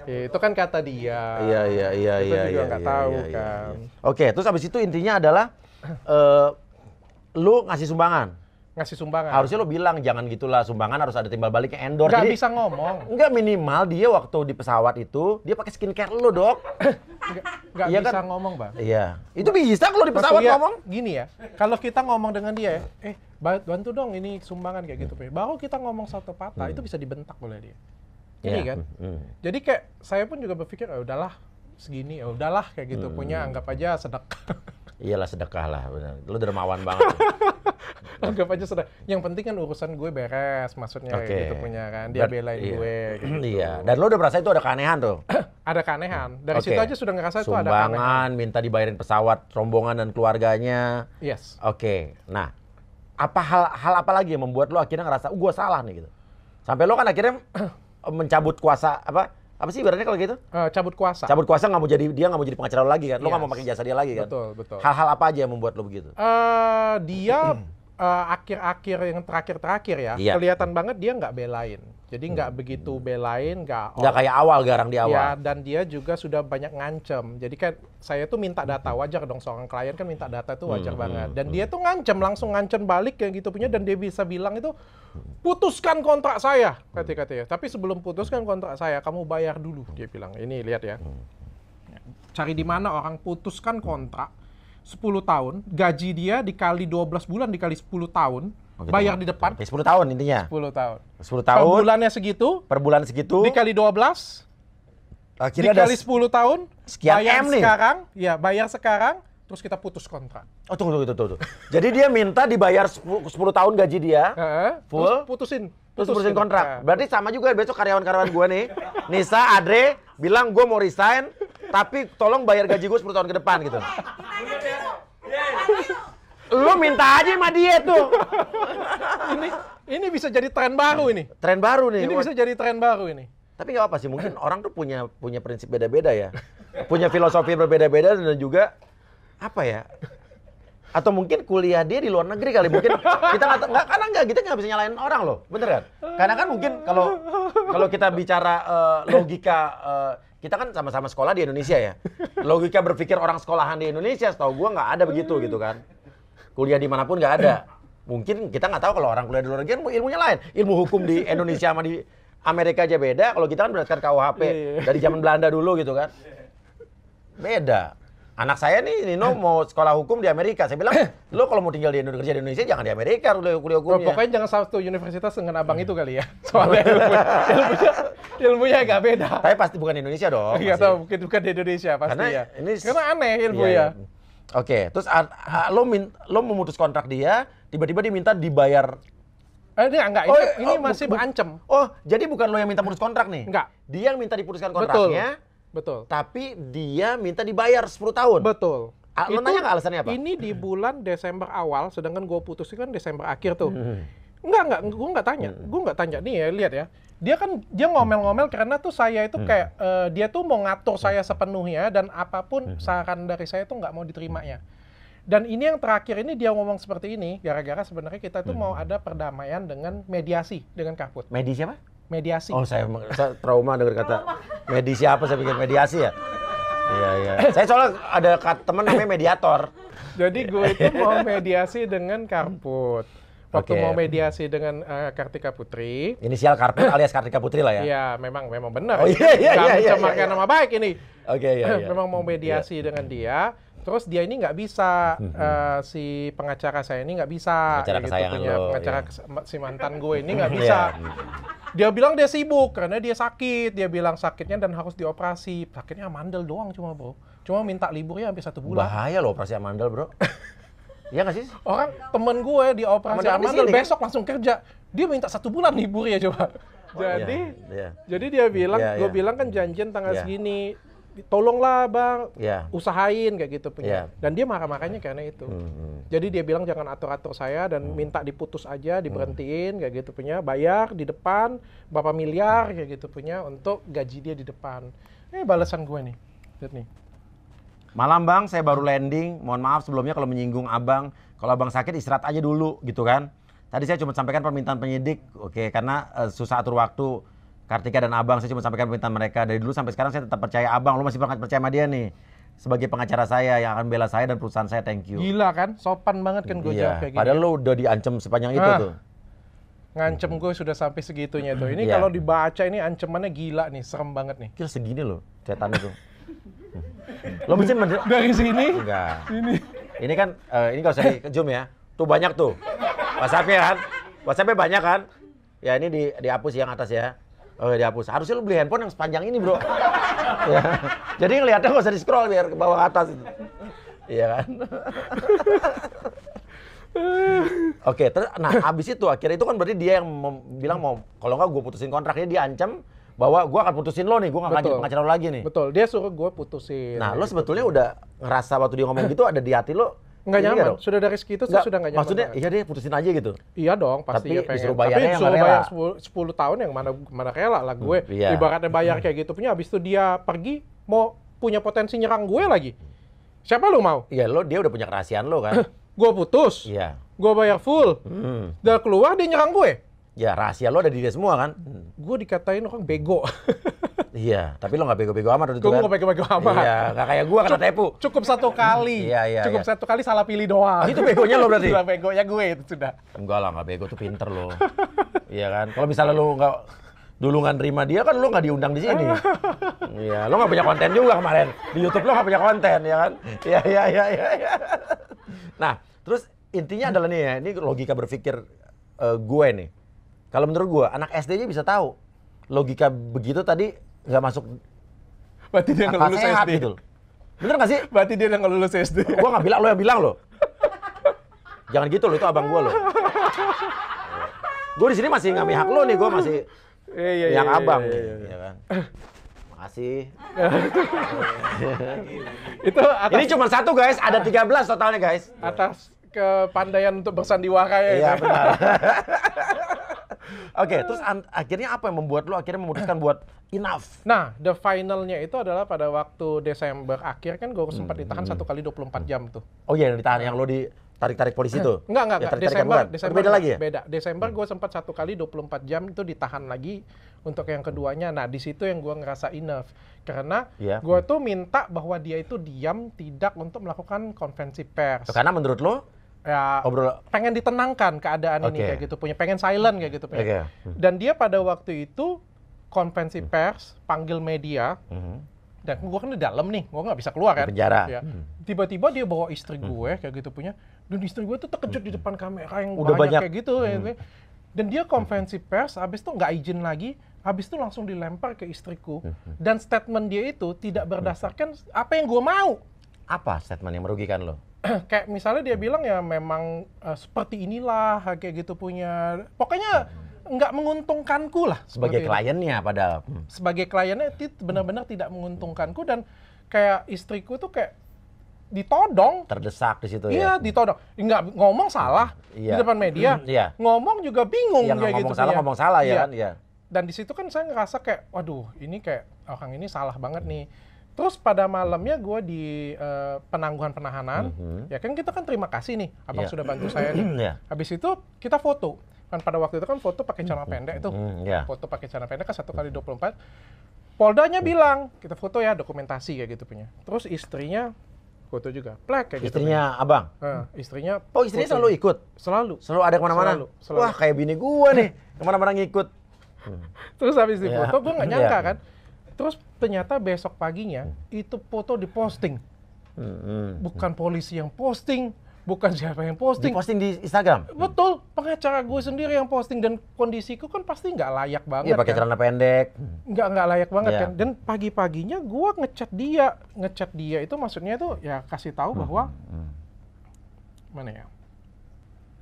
Ya, itu kan kata dia. Iya iya iya iya. Kita juga iya, nggak gak ya, tahu ya, ya, kan. ya. Oke, terus abis itu intinya adalah uh, lu ngasih sumbangan ngasih sumbangan. Harusnya lo bilang jangan gitulah sumbangan harus ada timbal baliknya endorse. Gak Jadi, bisa ngomong. Enggak minimal dia waktu di pesawat itu dia pakai skincare lo dok. Enggak, iya kan? bisa kan? ngomong bang. Iya. Itu bisa kalau di pesawat Maksudnya, ngomong. Gini ya, kalau kita ngomong dengan dia ya, eh bantu dong ini sumbangan kayak gitu. Baru kita ngomong satu patah hmm. itu bisa dibentak oleh dia. Ini iya, yeah. kan. Mm, mm. Jadi kayak saya pun juga berpikir ya udahlah segini ya udahlah kayak gitu mm. punya anggap aja sedekah. Iyalah sedekah lah benar. Lu dermawan banget. anggap aja sedekah. Yang penting kan urusan gue beres maksudnya okay. gitu punya kan. Dia belain iya. gue gitu. Iya. Dan lu udah merasa itu ada keanehan tuh. ada keanehan. Dari okay. situ aja sudah ngerasa Sumbangan, itu ada keanehan. minta dibayarin pesawat rombongan dan keluarganya. Yes. Oke. Okay. Nah, apa hal hal apa lagi yang membuat lo akhirnya ngerasa oh, gue salah nih gitu sampai lo kan akhirnya mencabut kuasa apa apa sih ibaratnya kalau gitu? Uh, cabut kuasa. Cabut kuasa nggak mau jadi dia nggak mau jadi pengacara lagi kan? Lo nggak mau pakai jasa dia lagi kan? Betul betul. Hal-hal apa aja yang membuat lo begitu? Uh, dia Eh, akhir-akhir uh, yang terakhir-terakhir ya, iya. kelihatan banget dia nggak belain. Jadi nggak hmm. begitu belain, nggak nggak kayak awal garang di iya, awal. Ya, dan dia juga sudah banyak ngancem. Jadi kan saya tuh minta data hmm. wajar dong seorang klien kan minta data tuh wajar hmm, banget. Hmm, dan hmm. dia tuh ngancem langsung ngancem balik kayak gitu punya dan dia bisa bilang itu hmm. putuskan kontrak saya kata-katanya. Tapi sebelum putuskan kontrak saya kamu bayar dulu dia bilang. Ini lihat ya. Cari di mana orang putuskan kontrak 10 tahun, gaji dia dikali 12 bulan dikali 10 tahun, Oh, gitu bayar ya. di depan. Oke, 10 tahun intinya. 10 tahun. 10 tahun. Per bulannya segitu. Per bulan segitu. Dikali 12. Akhirnya dikali ada 10 tahun. Sekian bayar M nih. sekarang. Ya, bayar sekarang. Terus kita putus kontrak. Oh, tunggu, tunggu, tunggu. Jadi dia minta dibayar 10, 10 tahun gaji dia. Heeh. full. Terus putusin. Terus putusin kontrak. Ya. Berarti sama juga besok karyawan-karyawan gue nih. Nisa, Adre, bilang gue mau resign, tapi tolong bayar gaji gue 10 tahun ke depan gitu. Lu minta aja sama dia tuh. ini ini bisa jadi tren baru ini. Tren baru nih. Ini bisa jadi tren baru ini. Tapi gak apa sih, mungkin orang tuh punya punya prinsip beda-beda ya. punya filosofi berbeda-beda dan juga apa ya? atau mungkin kuliah dia di luar negeri kali mungkin kita nggak nggak karena nggak kita nggak bisa nyalain orang loh bener kan karena kan mungkin kalau kalau kita bicara uh, logika uh, kita kan sama-sama sekolah di Indonesia ya logika berpikir orang sekolahan di Indonesia setahu gua nggak ada begitu gitu kan kuliah dimanapun nggak ada mungkin kita nggak tahu kalau orang kuliah di luar negeri kan ilmunya lain ilmu hukum di Indonesia sama di Amerika aja beda kalau kita kan berdasarkan KUHP iya, iya. dari zaman Belanda dulu gitu kan beda anak saya nih Nino eh. mau sekolah hukum di Amerika. Saya bilang, eh. lo kalau mau tinggal di Indonesia di Indonesia jangan di Amerika kuliah kuliah hukumnya. Pokoknya jangan satu universitas dengan abang hmm. itu kali ya. Soalnya ilmunya, ilmunya, ilmunya agak beda. Tapi pasti bukan di Indonesia dong. Iya tahu, mungkin bukan di Indonesia pasti Karena ya. Ini, Karena aneh ilmunya. Iya, ya. iya. Oke, okay. terus lo min, lo memutus kontrak dia, tiba-tiba diminta dibayar Eh, ini enggak, oh, eh, ini, oh, masih bu, ancam. Oh, jadi bukan lo yang minta putus kontrak nih? Enggak. Dia yang minta diputuskan kontraknya. Betul Betul. Tapi dia minta dibayar 10 tahun. Betul. A lo nanya gak alasannya apa? Ini di bulan Desember awal, sedangkan gue putusin kan Desember akhir tuh. Enggak, hmm. enggak, gue enggak tanya. Hmm. Gue enggak tanya. Nih ya, lihat ya. Dia kan, dia ngomel-ngomel karena tuh saya itu hmm. kayak, uh, dia tuh mau ngatur saya sepenuhnya, dan apapun hmm. saran dari saya tuh nggak mau diterimanya. Dan ini yang terakhir ini dia ngomong seperti ini, gara-gara sebenarnya kita tuh mau ada perdamaian dengan mediasi, dengan kaput. Mediasi apa? mediasi. Oh, saya, saya trauma dengar kata medisi apa? saya pikir mediasi ya. Iya, iya. Saya soalnya ada teman namanya mediator. Jadi gue itu mau mediasi dengan Karput. Waktu okay. mau mediasi dengan uh, Kartika Putri. Inisial Karput alias Kartika Putri lah ya. Iya, memang memang benar. Oh iya iya iya. iya, iya, iya, nama baik ini. Oke okay, iya, iya. Memang mau iya. mediasi iya. dengan dia terus dia ini nggak bisa hmm. uh, si pengacara saya ini nggak bisa pengacara gitu punya lo, pengacara iya. si mantan gue ini nggak iya. bisa dia bilang dia sibuk karena dia sakit dia bilang sakitnya dan harus dioperasi sakitnya mandel doang cuma bro cuma minta liburnya hampir satu bulan bahaya loh operasi amandel bro Iya nggak sih? Orang temen gue di operasi amandel besok langsung kerja. Dia minta satu bulan libur ya coba. Oh, iya. Jadi, iya, jadi dia bilang, iya, gue bilang kan janjian tanggal segini tolonglah bang yeah. usahain kayak gitu punya yeah. dan dia marah-marahnya karena itu mm-hmm. jadi dia bilang jangan atur-atur saya dan mm. minta diputus aja hmm. diberhentiin mm. kayak gitu punya bayar di depan bapak miliar mm. kayak gitu punya untuk gaji dia di depan eh balasan gue nih lihat nih malam bang saya baru landing mohon maaf sebelumnya kalau menyinggung abang kalau abang sakit istirahat aja dulu gitu kan tadi saya cuma sampaikan permintaan penyidik oke karena uh, susah atur waktu Kartika dan Abang, saya cuma sampaikan permintaan mereka. Dari dulu sampai sekarang saya tetap percaya Abang. Lu masih banget percaya sama dia nih. Sebagai pengacara saya yang akan bela saya dan perusahaan saya, thank you. Gila kan? Sopan banget kan gue iya. jawab kayak gini. Padahal lu udah diancam sepanjang nah, itu ah. tuh. Ngancem gue sudah sampai segitunya tuh. Ini iya. kalau dibaca ini ancamannya gila nih, serem banget nih. Kira segini loh cetan itu. Lo mesti dari sini? Enggak. Ini. Ini kan uh, ini kalau saya kejum ya. Tuh banyak tuh. whatsapp kan? whatsapp banyak kan? Ya ini di dihapus yang atas ya. Oh ya dihapus. Harusnya lu beli handphone yang sepanjang ini bro. ya. Jadi ngeliatnya nggak usah di scroll biar ke bawah atas itu. Iya kan? Oke, okay, terus nah habis itu akhirnya itu kan berarti dia yang bilang mau kalau nggak gue putusin kontraknya dia ancam bahwa gue akan putusin lo nih, gue gak akan jadi lo lagi nih. Betul, dia suruh gue putusin. Nah, lo gitu. sebetulnya udah ngerasa waktu dia ngomong gitu ada di hati lo Enggak iya nyaman. Iya Sudah dari segitu saya sudah enggak nyaman. Maksudnya iya deh putusin aja gitu. Iya dong, pasti Tapi ya pengen. Disuruh bayarnya Tapi yang disuruh bayar sepuluh tahun yang mana mana rela lah gue. Hmm, iya. Ibaratnya bayar hmm. kayak gitu punya abis itu dia pergi mau punya potensi nyerang gue lagi. Siapa lu mau? Iya, lo dia udah punya kerahasiaan lo kan. gue putus. Iya. Gue bayar full. Hmm. Udah keluar dia nyerang gue. Ya rahasia lo ada di dia semua kan. Hmm. Gue dikatain orang bego. iya, tapi lo gak bego-bego amat itu kan. Gue gak bego-bego amat. Iya, gak kayak gue kena tepu. Cukup satu kali. iya, iya, cukup iya. satu kali salah pilih doang. Ah, itu begonya lo berarti? Sudah begonya gue itu sudah. Enggak lah, gak bego tuh pinter lo. iya kan. Kalau misalnya lo gak dulu nggak nerima dia kan lo nggak diundang di sini. iya, lo nggak punya konten juga kemarin di YouTube lo nggak punya konten ya kan. Iya, iya, iya, iya. iya. Nah, terus intinya adalah nih ya, ini logika berpikir uh, eh, gue nih kalau menurut gue, anak SD aja bisa tahu logika begitu tadi nggak masuk. Berarti dia nggak lulus SD. Gitu. Bener nggak sih? Berarti dia nggak lulus SD. Gue nggak bilang lo yang bilang lo. Jangan gitu lo itu abang gue lo. Gue di sini masih nggak mihak lo nih, gue masih yang iya, iya, iya, abang, iya, iya, iya. Ya kan? Makasih. itu atas... Ini cuma satu guys, ada 13 totalnya guys. Atas kepandaian untuk bersandiwara ya. Iya kan? benar. Oke, okay, terus akhirnya apa yang membuat lo akhirnya memutuskan buat enough? Nah, the finalnya itu adalah pada waktu Desember akhir kan gue hmm, sempat ditahan hmm. satu kali 24 jam tuh. Oh iya, yang ditahan yang lo di tarik-tarik polisi tuh? Enggak, enggak, enggak. Ya, Desember, Desember, beda lagi ya? Beda. Desember hmm. gue sempat satu kali 24 jam itu ditahan lagi untuk yang keduanya. Nah, di situ yang gue ngerasa enough. Karena yeah. gue tuh minta bahwa dia itu diam, tidak untuk melakukan konvensi pers. Karena menurut lo, ya Obrol. pengen ditenangkan keadaan okay. ini kayak gitu punya, pengen silent kayak gitu punya. Okay. Dan dia pada waktu itu konvensi hmm. pers, panggil media. Hmm. Dan gue kan di dalam nih, gue nggak bisa keluar kan. Di penjara. Ya. Hmm. Tiba-tiba dia bawa istri hmm. gue kayak gitu punya. Dan istri gue tuh terkejut hmm. di depan kamera yang Udah banyak, banyak. kayak gitu. Ya, hmm. Dan dia konvensi hmm. pers, habis itu nggak izin lagi, habis itu langsung dilempar ke istriku. Dan statement dia itu tidak berdasarkan apa yang gue mau. Apa statement yang merugikan lo? kayak misalnya dia bilang ya memang uh, seperti inilah kayak gitu punya pokoknya nggak menguntungkanku lah sebagai kliennya itu. padahal hmm. sebagai kliennya benar-benar hmm. tidak menguntungkanku dan kayak istriku tuh kayak ditodong terdesak di situ ya? iya, ya ditodong nggak ngomong salah iya. di depan media hmm, iya. ngomong juga bingung ya, kayak ngomong gitu salah ya. ngomong salah ya iya. kan iya. dan di situ kan saya ngerasa kayak waduh ini kayak orang ini salah banget nih Terus pada malamnya gue di uh, penangguhan penahanan, mm-hmm. ya kan kita kan terima kasih nih, abang yeah. sudah bantu saya nih. yeah. Iya. Habis itu kita foto, kan pada waktu itu kan foto pakai celana mhm. pendek itu, mm-hmm. yeah. foto pakai celana pendek kan satu kali 24. Poldanya iya. bilang kita foto ya dokumentasi kayak gitu punya. Terus istrinya foto juga, plek kayak gitu. Istrinya abang. Uh, istrinya. Oh istrinya foto. selalu ikut. Selalu. Selalu ada kemana-mana. Selalu, selalu. Wah kayak bini gue nih, kemana-mana ngikut. Hmm. Terus habis iya. foto yeah. gue nggak nyangka yeah. kan Terus ternyata besok paginya hmm. itu foto diposting. Hmm. Bukan polisi yang posting, bukan siapa yang posting. Di posting di Instagram. Betul, pengacara gue sendiri yang posting dan kondisiku kan pasti nggak layak banget. Iya pakai kan. celana pendek. Nggak nggak layak banget yeah. kan. Dan pagi paginya gue ngechat dia, ngechat dia itu maksudnya itu ya kasih tahu bahwa hmm, hmm. mana ya,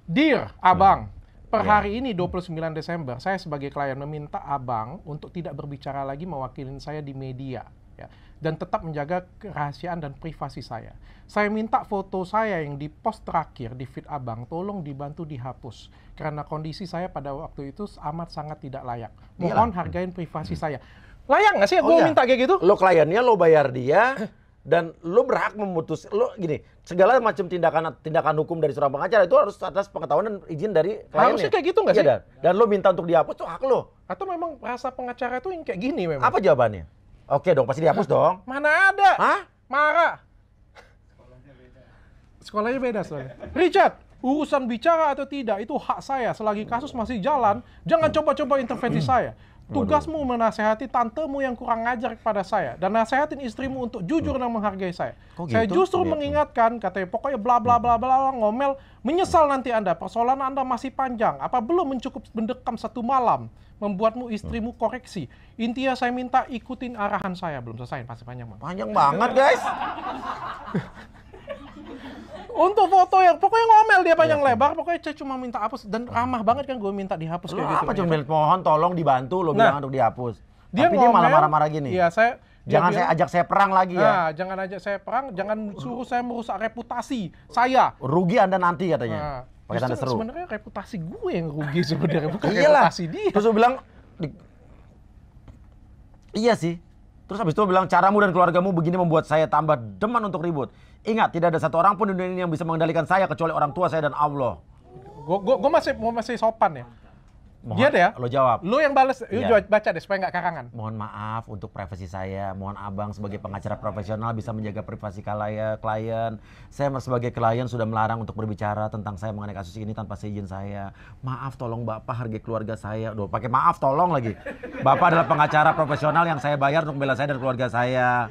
dear abang. Hmm per yeah. hari ini 29 Desember saya sebagai klien meminta abang untuk tidak berbicara lagi mewakili saya di media ya dan tetap menjaga kerahasiaan dan privasi saya. Saya minta foto saya yang di post terakhir di feed abang tolong dibantu dihapus karena kondisi saya pada waktu itu amat sangat tidak layak. Mohon Yalah. hargain privasi saya. Layak nggak sih oh, gue iya. minta kayak gitu? Lo kliennya lo bayar dia, eh dan lo berhak memutus lo gini segala macam tindakan tindakan hukum dari seorang pengacara itu harus atas pengetahuan dan izin dari kliennya. Harusnya kayak gitu nggak iya, sih? dan, dan lo minta untuk dihapus tuh hak lo. Atau memang rasa pengacara itu yang kayak gini memang. Apa jawabannya? Oke dong pasti dihapus dong. Mana ada? Hah? Marah. Sekolahnya beda. Sekolahnya beda soalnya. Richard, urusan bicara atau tidak itu hak saya. Selagi kasus masih jalan, jangan coba-coba intervensi hmm. saya. Tugasmu menasehati tantemu yang kurang ajar kepada saya dan nasehatin istrimu untuk jujur dan menghargai saya. Kok saya gitu? justru gitu? mengingatkan katanya pokoknya bla bla bla bla ngomel menyesal nanti Anda persoalan Anda masih panjang apa belum mencukup mendekam satu malam membuatmu istrimu koreksi. Intinya saya minta ikutin arahan saya belum selesai pasti panjang banget. Panjang banget guys. untuk foto yang pokoknya ngomel dia panjang iya, lebar pokoknya saya cuma minta hapus dan ramah banget kan gue minta dihapus lo kayak apa gitu apa cuma bilang pohon tolong dibantu lo nah, bilang untuk dihapus dia tapi ngomel, dia malah marah-marah gini iya saya Jangan bilang, saya ajak saya perang lagi ya. Nah, jangan ajak saya perang, jangan suruh saya merusak reputasi saya. Rugi Anda nanti katanya. Nah, Pakai tanda seru. Sebenarnya reputasi gue yang rugi sebenarnya bukan Iyalah. reputasi dia. Terus bilang di... Iya sih. Terus habis itu bilang caramu dan keluargamu begini membuat saya tambah demen untuk ribut. Ingat, tidak ada satu orang pun di dunia ini yang bisa mengendalikan saya kecuali orang tua saya dan Allah. Gue masih masih sopan ya. Mohon, Dia deh ya. Lo jawab. Lo yang balas, yeah. lo baca deh supaya nggak karangan. Mohon maaf untuk privasi saya. Mohon abang sebagai pengacara profesional bisa menjaga privasi klien. klien. Saya sebagai klien sudah melarang untuk berbicara tentang saya mengenai kasus ini tanpa seizin saya. Maaf tolong bapak hargai keluarga saya. Duh, pakai maaf tolong lagi. Bapak adalah pengacara profesional yang saya bayar untuk membela saya dan keluarga saya.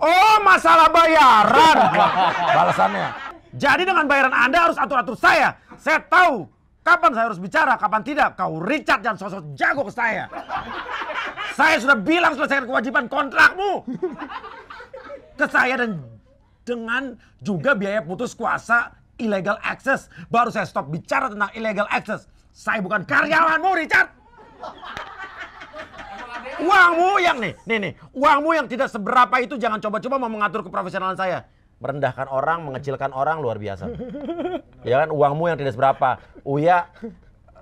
Oh, masalah bayaran. Balasannya. Jadi dengan bayaran Anda harus atur-atur saya. Saya tahu kapan saya harus bicara, kapan tidak. Kau Richard dan sosok jago ke saya. Saya sudah bilang selesaikan kewajiban kontrakmu. Ke saya dan dengan juga biaya putus kuasa illegal access. Baru saya stop bicara tentang illegal access. Saya bukan karyawanmu, Richard. Uangmu yang nih, nih nih, uangmu yang tidak seberapa itu jangan coba-coba mau mengatur keprofesionalan saya. Merendahkan orang, mengecilkan orang luar biasa. ya kan uangmu yang tidak seberapa. Uya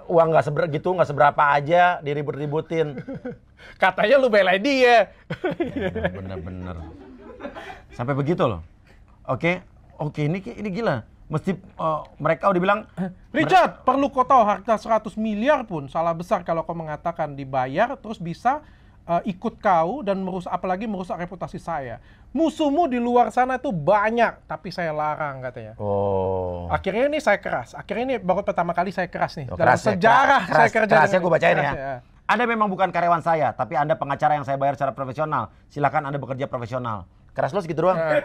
uang nggak seber gitu nggak seberapa aja diribut-ributin. Katanya lu belain dia. Iya, bener-bener. Sampai begitu loh. Oke, oke ini ini gila. Mesti uh, mereka udah bilang eh, Richard, perlu kau tahu harta 100 miliar pun salah besar kalau kau mengatakan dibayar terus bisa uh, ikut kau dan merusak apalagi merusak reputasi saya. Musuhmu di luar sana itu banyak, tapi saya larang katanya. Oh. Akhirnya ini saya keras. Akhirnya ini baru pertama kali saya keras nih. Oh, Dalam keras ya, sejarah keras, saya kerja. Kerasnya gue bacain keras, ya. ya. Anda memang bukan karyawan saya, tapi Anda pengacara yang saya bayar secara profesional. Silakan Anda bekerja profesional. Keras lu segitu doang. Eh.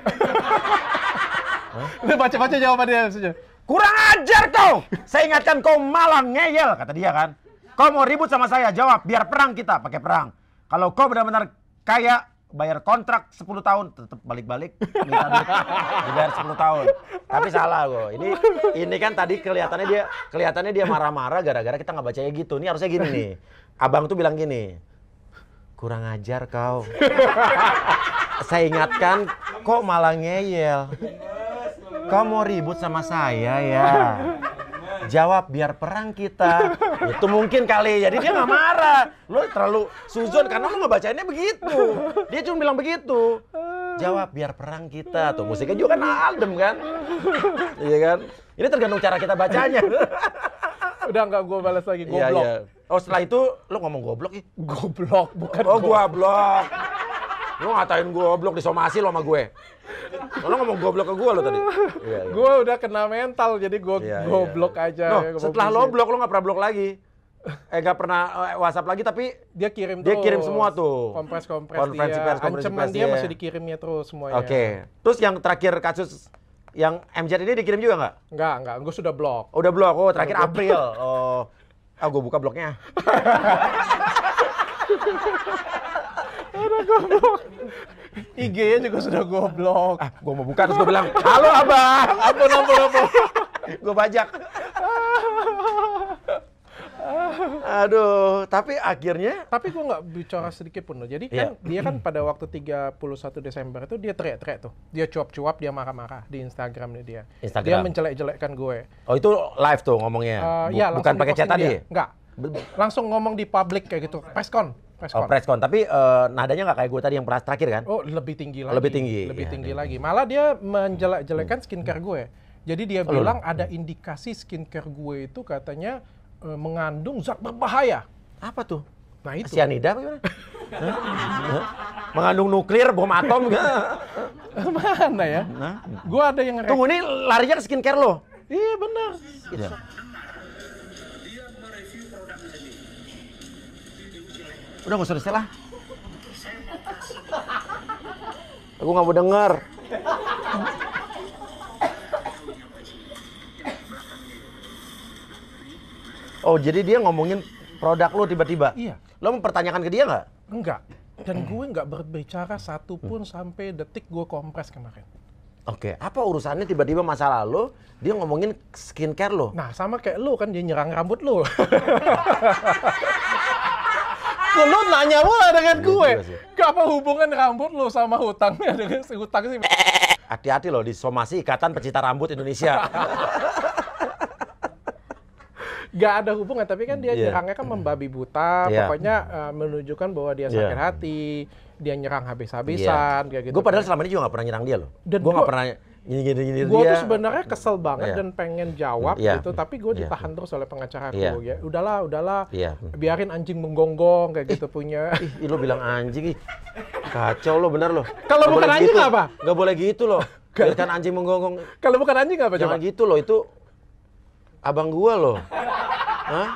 Lu baca-baca jawabannya dia Kurang ajar kau! Saya ingatkan kau malah ngeyel, kata dia kan. Kau mau ribut sama saya, jawab. Biar perang kita, pakai perang. Kalau kau benar-benar kaya, bayar kontrak 10 tahun tetap balik-balik dibayar 10 tahun. Tapi salah gue. Ini ini kan tadi kelihatannya dia kelihatannya dia marah-marah gara-gara kita nggak bacanya gitu. Ini harusnya gini nih. Abang tuh bilang gini. Kurang ajar kau. saya ingatkan kok malah ngeyel. Kau mau ribut sama saya ya jawab biar perang kita. itu mungkin kali. Jadi dia nggak marah. Lo terlalu suzon karena lo ngebacainnya begitu. Dia cuma bilang begitu. Jawab biar perang kita. Tuh musiknya juga kan adem kan. iya kan? Ini tergantung cara kita bacanya. Udah nggak gue balas lagi, goblok. Iya, iya. Oh setelah itu lo ngomong goblok ih. Goblok bukan Oh blok lo ngatain gue goblok somasi lo sama gue. Lo ngomong goblok ke gue lo tadi. Iya, iya. Gue udah kena mental jadi gue yeah. Iya. goblok aja. No, ya, setelah lo blok lo nggak pernah blok lagi. Eh nggak pernah eh, WhatsApp lagi tapi dia kirim dia kirim semua tuh. Kompres kompres konferensi dia. Pers, konferensi pers, dia, dia masih dikirimnya terus semuanya. Oke. Okay. Terus yang terakhir kasus yang MZ ini dikirim juga nggak? Nggak, nggak. Gue sudah blok. Oh, udah blok. Oh, terakhir April. Oh, ah, gue buka bloknya. Udah goblok. IG-nya juga sudah goblok. Ah, gue mau buka terus gua bilang, halo abang. apa ampun, ampun. gue bajak. Aduh, tapi akhirnya tapi gua nggak bicara sedikit pun loh. Jadi yeah. Kan dia kan pada waktu 31 Desember itu dia teriak-teriak tuh. Dia cuap-cuap, dia marah-marah di Instagram dia. Instagram. Dia mencelek jelekkan gue. Oh, itu live tuh ngomongnya. Uh, Bu ya, bukan pakai chat tadi. Enggak. Langsung ngomong di publik kayak gitu, preskon. Eh, oh, preskon. Tapi uh, nadanya nggak kayak gue tadi yang pernah terakhir kan? Oh, lebih tinggi lagi. Lebih tinggi. Lebih ya, tinggi ya. lagi. Malah dia menjelek-jelekan skincare gue. Jadi dia oh, bilang ada hmm. indikasi skincare gue itu katanya uh, mengandung zat berbahaya. Apa tuh? Nah itu. Sianida bagaimana? Mengandung nuklir, bom atom gak? Gitu. Mana ya? Nah. Gue ada yang... Tunggu, ini larinya ke skincare lo? Iya, benar. Gitu. Iya. Udah gak usah di lah. Aku gak mau denger. Oh, jadi dia ngomongin produk lo tiba-tiba? Iya. Lo mempertanyakan ke dia nggak? Enggak. Dan gue nggak berbicara satupun pun sampai detik gue kompres kemarin. Oke, okay. apa urusannya tiba-tiba masa lalu dia ngomongin skincare lo? Nah, sama kayak lo kan dia nyerang rambut lo. Kok lu nanya mulu dengan iya gue? Gak apa hubungan rambut lo sama hutangnya dengan si hutang sih? Hati-hati loh di somasi ikatan pecinta rambut Indonesia. Gak ada hubungan, tapi kan dia yeah. nyerangnya kan membabi buta, iya. pokoknya uh, menunjukkan bahwa dia iya. sakit hati, dia nyerang habis-habisan, kayak gitu. Gue padahal kan. selama ini juga gak pernah nyerang dia loh. gue gak pernah gini gini gini gue tuh sebenarnya kesel banget yeah. dan pengen jawab yeah. gitu tapi gue iya. ditahan yeah. terus oleh pengacara yeah. Iya. ya udahlah udahlah yeah. biarin anjing menggonggong kayak gitu punya ih lo bilang anjing ih kacau lo bener lo kalau bukan anjing gitu. apa Gak boleh gitu lo biarkan anjing menggonggong kalau bukan anjing apa jangan coba? gitu lo itu abang gue lo Hah?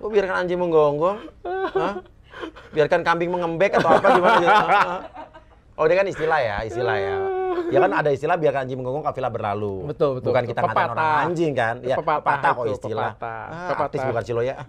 Lo biarkan anjing menggonggong Hah? biarkan kambing mengembek atau apa gimana oh dia kan istilah ya istilah ya ya kan ada istilah biar anjing menggonggong kafilah berlalu. Betul, betul. Bukan betul. kita ngatain orang anjing kan. Ya, pepatah, pepatah kok istilah. Pepatah. Ah, pepatah. artis bukan silo ya.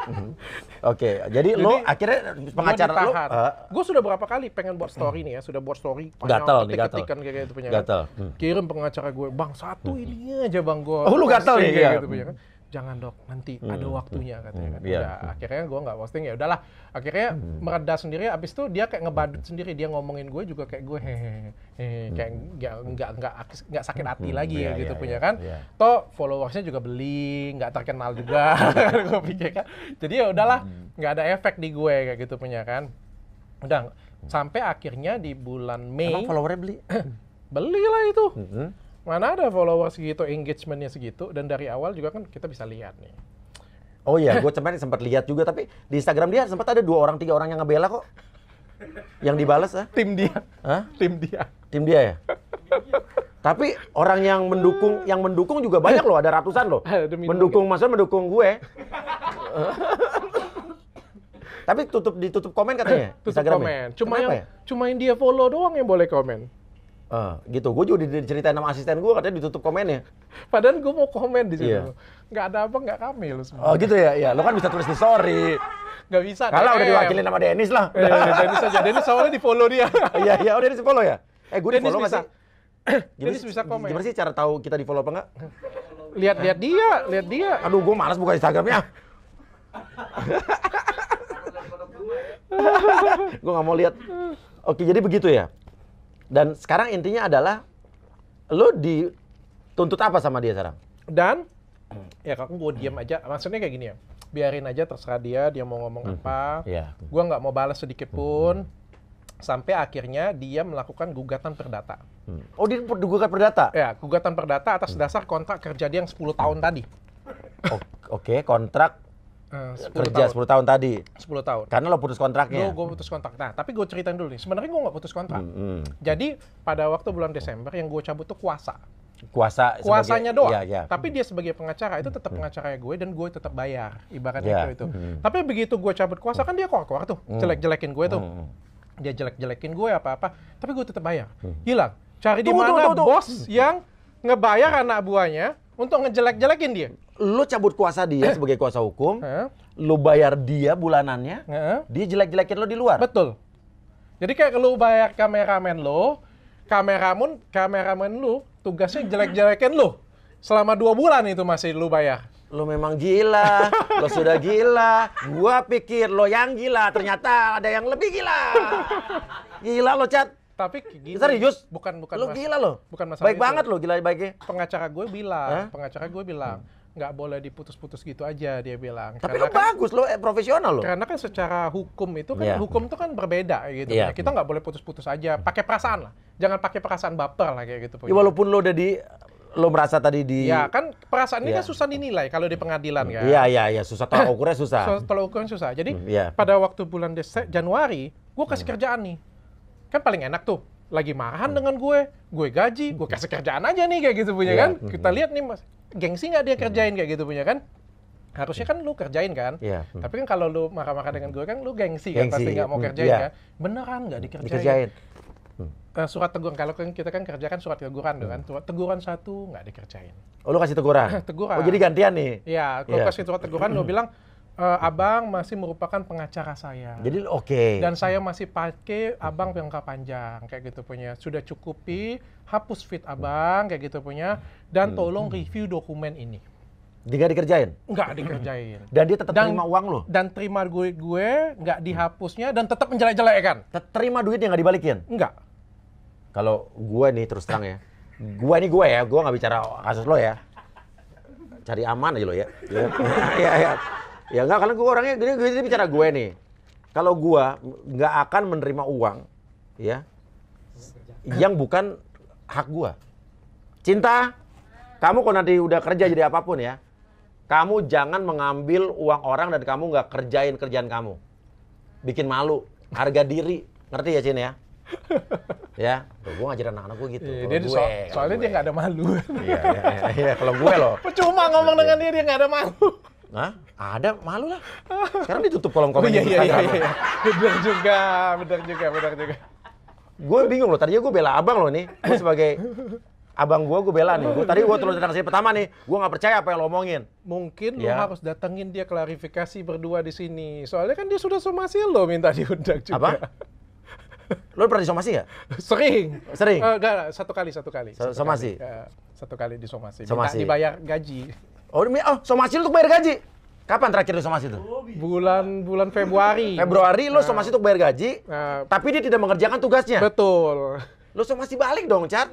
Mhm. Oke, okay, jadi, jadi lo akhirnya pengacara lo, uh, gue sudah berapa kali pengen buat story nih ya, sudah buat story. Gatel, nih gatel. Kan, kayak gitu punya. Kan. Gatel. Hmm. Kirim pengacara gue, bang satu ini aja bang gue. Oh lu gatel nih ya. Gitu, punya, kan jangan dok nanti hmm. ada hmm, waktunya hmm, katanya kan. Udah, akhirnya gue nggak posting ya udahlah akhirnya hmm. meredah sendiri abis itu dia kayak ngebadut hmm. sendiri dia ngomongin gue juga kayak gue hehehe hmm. kayak nggak nggak nggak nggak sakit hati hmm. lagi yeah, ya gitu yeah, punya yeah, kan yeah. toh followersnya juga beli nggak terkenal juga gue pikir kan jadi ya udahlah nggak ada efek di gue kayak gitu punya kan udah sampai akhirnya di bulan Mei Emang followernya beli beli lah itu -hmm mana ada followers segitu, engagementnya segitu, dan dari awal juga kan kita bisa lihat nih. Oh iya, gue kemarin sempat lihat juga, tapi di Instagram dia sempat ada dua orang, tiga orang yang ngebela kok. Yang dibales ah? Tim dia. Hah? Tim dia. Tim dia ya? tapi orang yang mendukung, yang mendukung juga banyak loh, ada ratusan loh. mendukung, ya. maksudnya mendukung gue. tapi tutup ditutup komen katanya. tutup Instagram komen. Ya? Cuma Kenapa yang, ya? cuma yang dia follow doang yang boleh komen. Uh, gitu. Gue juga diceritain sama asisten gue katanya ditutup komennya. Padahal gue mau komen di situ. Yeah. Nggak ada apa nggak kami lu semua. Oh gitu ya, ya. Lo kan bisa tulis di story. Gak bisa. Kalau udah eh. diwakilin sama Dennis lah. Eh, Dennis aja. Dennis soalnya di follow dia. Iya iya. Oh Dennis di follow ya. Eh gue di follow nggak sih? Gimana, Denis bisa komen. Gimana sih cara tahu kita di follow apa nggak? Lihat-lihat dia, lihat dia. Aduh, gue malas buka Instagramnya. gue nggak mau lihat. Oke, jadi begitu ya. Dan sekarang intinya adalah lo dituntut apa sama dia sekarang? Dan ya kakak gue diam aja. Maksudnya kayak gini ya, biarin aja terserah dia, dia mau ngomong hmm. apa. Yeah. Gue nggak mau balas sedikit mhm. pun. Hmm. Sampai akhirnya dia melakukan gugatan perdata. Hmm. Oh, dia gugat perdata? Ya, gugatan perdata atas hmm. dasar kontrak kerja dia yang 10 tahun tadi. Oke, kontrak Eh, sepuluh 10 kerja tahun. 10 tahun tadi. 10 tahun. Karena lo putus kontraknya. Gue putus kontrak. Nah, tapi gue ceritain dulu nih. Sebenarnya gue nggak putus kontrak. Mm -hmm. Jadi pada waktu bulan Desember yang gue cabut tuh kuasa. Kuasa kuasanya sebagai, doang. Ya, ya. Tapi dia sebagai pengacara itu tetap pengacaranya gue dan gue tetap bayar. Ibaratnya yeah. itu. -hmm. Tapi begitu gue cabut kuasa kan dia kok kor tuh, mm. jelek-jelekin gue tuh. Mm. Dia jelek-jelekin gue apa-apa, tapi gue tetap bayar. Hilang. Mm. Cari di mana bos yang ngebayar anak buahnya untuk ngejelek-jelekin dia lu cabut kuasa dia eh. sebagai kuasa hukum, eh. lu bayar dia bulanannya, eh. dia jelek-jelekin lo di luar. Betul. Jadi kayak lu bayar kameramen lo, kameramen kameramen lu tugasnya jelek-jelekin lu selama dua bulan itu masih lu bayar lo memang gila, lo sudah gila. Gua pikir lo yang gila, ternyata ada yang lebih gila. Gila lo, Cat. Tapi gini, serius, bukan bukan lo gila lo. Bukan masalah. Baik itu. banget lo gila baiknya. Pengacara gue bilang, pengacara gue bilang, hmm nggak boleh diputus-putus gitu aja dia bilang. Tapi karena lo kan, bagus lo eh, profesional lo. Karena kan secara hukum itu kan yeah. hukum itu kan berbeda gitu. Yeah. Iya. kita nggak boleh putus-putus aja. Pakai perasaan lah. Jangan pakai perasaan baper lah kayak gitu. Ya, walaupun lo udah di lo merasa tadi di ya kan perasaan ini kan iya. susah dinilai kalau di pengadilan kan iya iya iya susah tolak eh, ukurnya susah susah tolak ukurnya susah jadi ya. pada waktu bulan Desember eh, Januari gue kasih hmm. kerjaan nih kan paling enak tuh lagi marahan hmm. dengan gue gue gaji gue kasih kerjaan aja nih kayak gitu punya ya. kan kita lihat nih mas gengsi nggak dia hmm. kerjain kayak gitu punya kan? harusnya kan lu kerjain kan, yeah. Hmm. tapi kan kalau lu marah-marah dengan gue kan lu gengsi, kan, gengsi. kan pasti nggak mau hmm, kerjain yeah. kan, beneran nggak dikerjain. dikerjain. Uh, surat teguran kalau kan kita kan kerjakan surat teguran kan, hmm. kan, teguran satu nggak dikerjain. Oh lu kasih teguran? teguran. Oh jadi gantian nih? Iya, lu yeah. kasih surat teguran lu bilang uh, abang masih merupakan pengacara saya. Jadi oke. Okay. Dan saya masih pakai abang yang panjang kayak gitu punya. Sudah cukupi, hapus fit abang kayak gitu punya dan hmm. tolong review dokumen ini. Enggak dikerjain? Enggak dikerjain. Dan dia tetap dan, terima uang loh. Dan terima duit gue, enggak dihapusnya dan tetap menjelek ya kan? Terima duit yang enggak dibalikin? Enggak. Kalau gue nih terus terang ya. gue nih gue ya, gue nggak bicara kasus lo ya. Cari aman aja lo ya. ya, ya. ya. Ya enggak, karena gue orangnya gini, gini bicara gue nih. Kalau gue nggak akan menerima uang, ya, yang bukan hak gue. Cinta, kamu kalau nanti udah kerja jadi apapun ya, kamu jangan mengambil uang orang dan kamu nggak kerjain kerjaan kamu. Bikin malu, harga diri, ngerti ya cina? ya? ya, gue ngajarin anak-anak gue gitu. ya, dia gue, so soalnya gue. dia nggak ada malu. iya, iya, iya, iya. kalau gue loh. Percuma ngomong dengan dia dia nggak ada malu. Nah, Ada, malu lah. Sekarang ditutup kolom komen. Oh, iya, iya, iya, iya. iya. Bener juga, bener juga, bener juga. Gue bingung loh, tadinya gue bela abang loh nih. Gue sebagai abang gue, gue bela nih. Gue tadi gue terus datang sini pertama nih, gue nggak percaya apa yang lo omongin. Mungkin ya. lo harus datengin dia klarifikasi berdua di sini. Soalnya kan dia sudah somasi lo minta diundang juga. Apa? Lo pernah disomasi ya? Sering. Sering? Uh, eh, enggak, satu kali, satu kali. satu somasi? Kali. Uh, satu kali disomasi. Somasi. Minta dibayar gaji. Oh, demi oh, somasi lu untuk bayar gaji. Kapan terakhir lu somasi itu? Bulan bulan Februari. Februari lu nah. somasi untuk bayar gaji, nah. tapi dia tidak mengerjakan tugasnya. Betul. Lu somasi balik dong, Chat.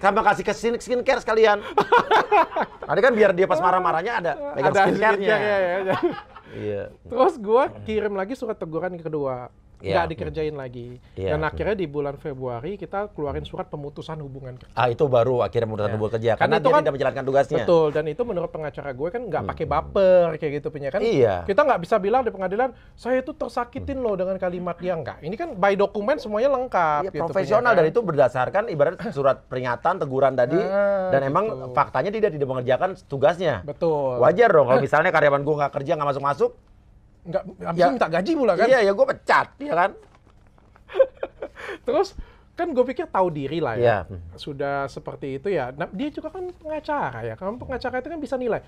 Sama kasih ke skincare sekalian. Tadi kan biar dia pas marah-marahnya ada Ada skincare-nya. Ya. Iya. Terus gua kirim lagi surat teguran kedua nggak yeah. dikerjain lagi. Yeah. Dan akhirnya di bulan Februari kita keluarin surat pemutusan hubungan kerja. Ah itu baru akhirnya pemutusan yeah. hubungan kerja kan karena, karena dia kan tidak menjalankan tugasnya. Betul dan itu menurut pengacara gue kan nggak hmm. pakai baper kayak gitu punya kan. Iya. Kita nggak bisa bilang di pengadilan saya itu tersakitin hmm. loh dengan kalimat dia nggak. Ini kan by dokumen semuanya lengkap. Iya, gitu, profesional kan? dan itu berdasarkan ibarat surat peringatan teguran tadi nah, dan gitu. emang faktanya tidak tidak mengerjakan tugasnya. Betul. Wajar dong kalau misalnya karyawan gue nggak kerja nggak masuk masuk nggak ya, minta gaji pula kan? Iya, ya gue pecat, ya kan? Terus kan gue pikir tahu diri lah ya. Yeah. Sudah seperti itu ya. Nah, dia juga kan pengacara ya. kalau pengacara itu kan bisa nilai.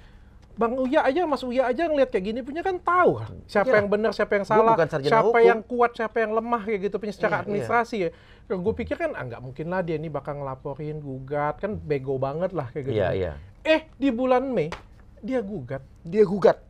Bang Uya aja, Mas Uya aja ngelihat kayak gini punya kan tahu siapa yeah. yang benar, siapa yang salah, siapa hukum. yang kuat, siapa yang lemah kayak gitu punya secara yeah, iya. administrasi yeah. ya. Nah, gue pikir kan ah, nggak mungkin lah dia ini bakal ngelaporin, gugat, kan bego banget lah kayak gitu. Yeah, yeah. Eh di bulan Mei dia gugat. Dia gugat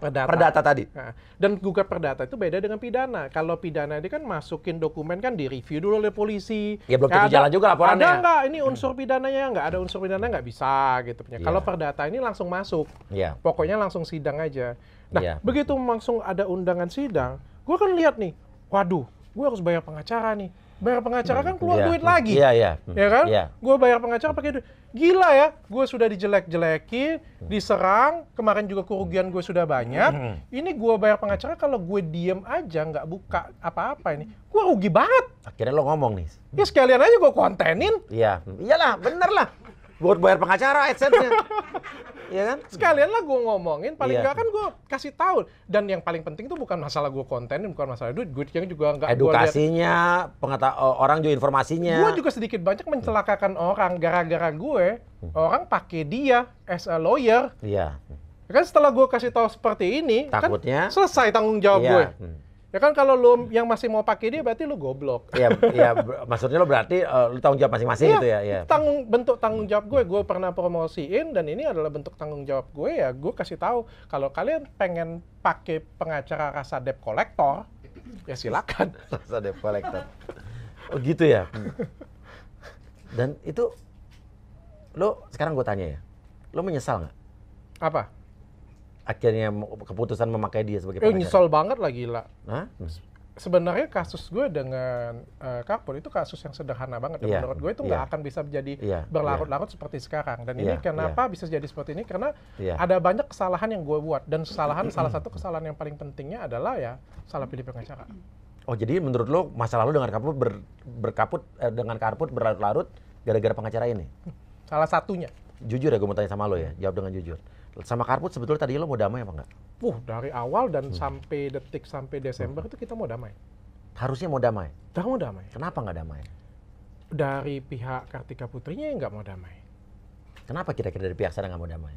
perdata. Perdata tadi. Nah, dan gugat perdata itu beda dengan pidana. Kalau pidana itu kan masukin dokumen kan di review dulu oleh polisi. Ya belum tentu jalan juga laporannya. Ada nggak ini unsur pidananya? Nggak ada unsur pidana nggak bisa gitu. Yeah. Iya. Kalau perdata ini langsung masuk. Yeah. Pokoknya langsung sidang aja. Nah yeah. begitu langsung ada undangan sidang, gue kan lihat nih, waduh, gue harus bayar pengacara nih bayar pengacara kan keluar yeah. duit lagi. Iya, yeah, iya. Yeah. Hmm. Ya kan? Yeah. Gue bayar pengacara pakai duit. Gila ya, gue sudah dijelek-jelekin, hmm. diserang, kemarin juga kerugian gue sudah banyak. Hmm. Ini gue bayar pengacara kalau gue diem aja, nggak buka apa-apa ini. Gue rugi banget. Akhirnya lo ngomong nih. Ya sekalian aja gue kontenin. Iya, iyalah bener lah buat bayar pengacara headsetnya. ya kan? Sekalian lah gue ngomongin, paling yeah. gak kan gue kasih tahu. Dan yang paling penting itu bukan masalah gue konten, bukan masalah duit, gue yang juga nggak Edukasinya, pengata orang juga informasinya. Gue juga sedikit banyak mencelakakan orang, gara-gara gue, orang pakai dia as a lawyer. Iya. Yeah. Kan setelah gue kasih tahu seperti ini, kan Takutnya, kan selesai tanggung jawab yeah. gue. Hmm. Ya kan kalau lu yang masih mau pakai dia berarti lu goblok. Iya, iya maksudnya lu berarti uh, lu tanggung jawab masing-masing ya, gitu ya, Iya. Tanggung bentuk tanggung jawab gue, gue pernah promosiin dan ini adalah bentuk tanggung jawab gue ya, gue kasih tahu kalau kalian pengen pakai pengacara rasa debt collector, ya silakan. Rasa debt collector. Oh gitu ya. Hmm. Dan itu lu sekarang gue tanya ya. Lu menyesal nggak? Apa? akhirnya keputusan memakai dia sebagai eh, pengacara? Eh, nyesel banget lah gila. Hah? Sebenarnya kasus gue dengan uh, eh, Kapol itu kasus yang sederhana banget. yeah. Menurut gue itu nggak yeah. akan bisa menjadi yeah. berlarut-larut yeah. seperti sekarang. Dan yeah. ini iya. kenapa yeah. bisa jadi seperti ini? Karena yeah. ada banyak kesalahan yang gue buat. Dan kesalahan salah satu kesalahan yang paling pentingnya adalah ya salah pilih pengacara. Oh jadi menurut lo masa lalu dengan Kapol ber, berkaput eh, dengan Karput berlarut-larut gara-gara pengacara ini? Salah satunya. Jujur ya gue mau tanya sama lo ya, jawab dengan jujur sama Karput sebetulnya tadi lo mau damai apa enggak? Puh, dari awal dan hmm. sampai detik sampai hmm. Desember hmm. itu kita mau damai. Harusnya mau damai. Kita mau damai. Kenapa nggak damai? Dari pihak Kartika Putrinya yang nggak mau damai. Kenapa kira-kira dari pihak sana nggak mau damai?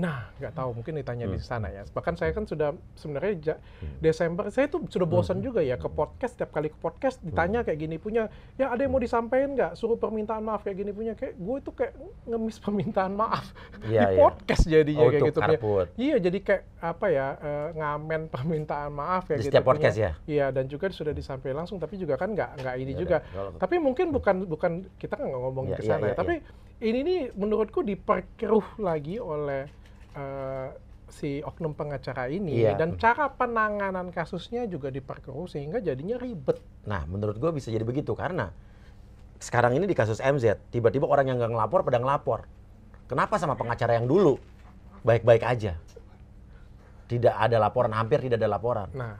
Nah, nggak tahu mungkin ditanya hmm. di sana ya. Bahkan saya kan sudah sebenarnya ja, hmm. Desember saya tuh sudah bosan hmm. juga ya ke podcast setiap kali ke podcast hmm. ditanya kayak gini punya, ya ada yang mau hmm. disampaikan nggak? Suruh permintaan maaf kayak gini punya. Kayak gue itu kayak ngemis permintaan maaf ya, di ya. podcast jadinya oh, kayak gitu. Punya. Iya, jadi kayak apa ya uh, ngamen permintaan maaf kayak di gitu. Setiap punya. podcast ya. Iya, dan juga sudah disampaikan langsung tapi juga kan nggak nggak ini ya, juga. Ya, tapi mungkin bukan bukan kita kan nggak ngomong ya, ke iya, sana ya, ya, tapi ini nih menurutku diperkeruh lagi oleh uh, si oknum pengacara ini iya. dan cara penanganan kasusnya juga diperkeruh sehingga jadinya ribet. Nah, menurut gue bisa jadi begitu karena sekarang ini di kasus MZ tiba-tiba orang yang nggak ngelapor pada ngelapor. Kenapa sama pengacara yang dulu baik-baik aja? Tidak ada laporan, hampir tidak ada laporan. Nah,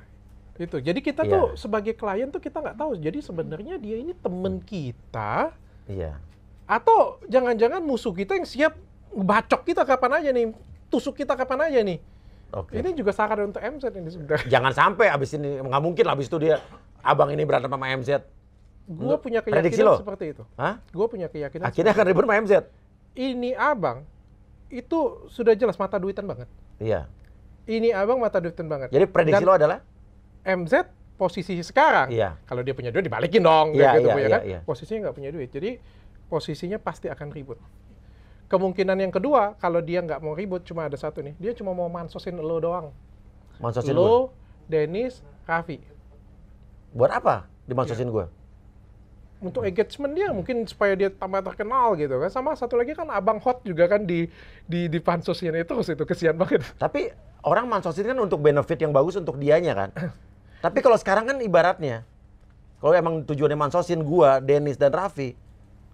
itu. Jadi kita yeah. tuh sebagai klien tuh kita nggak tahu. Jadi sebenarnya dia ini temen kita. Iya. Atau jangan-jangan musuh kita yang siap bacok kita kapan aja nih, tusuk kita kapan aja nih. Okay. Ini juga sakar untuk MZ ini sebenarnya. Jangan sampai abis ini nggak mungkin lah abis itu dia abang ini berantem sama MZ. Gue punya keyakinan seperti itu. Gue punya keyakinan. Akhirnya akan ribut sama MZ. Ini abang itu sudah jelas mata duitan banget. Iya. Ini abang mata duitan banget. Jadi prediksi Dan lo adalah MZ posisi sekarang. Iya. Kalau dia punya duit dibalikin dong, iya, gitu iya, ya iya, kan. Iya. Posisinya nggak punya duit. Jadi posisinya pasti akan ribut. Kemungkinan yang kedua, kalau dia nggak mau ribut, cuma ada satu nih. Dia cuma mau mansosin lo doang. Mansosin lo, Dennis, Raffi. Buat apa dimansosin ya. gue? Untuk engagement dia mungkin supaya dia tambah terkenal gitu kan. Sama satu lagi kan abang hot juga kan di di di pansosin itu itu kesian banget. Tapi orang mansosin kan untuk benefit yang bagus untuk dianya kan. Tapi kalau sekarang kan ibaratnya kalau emang tujuannya mansosin gue, Dennis dan Raffi,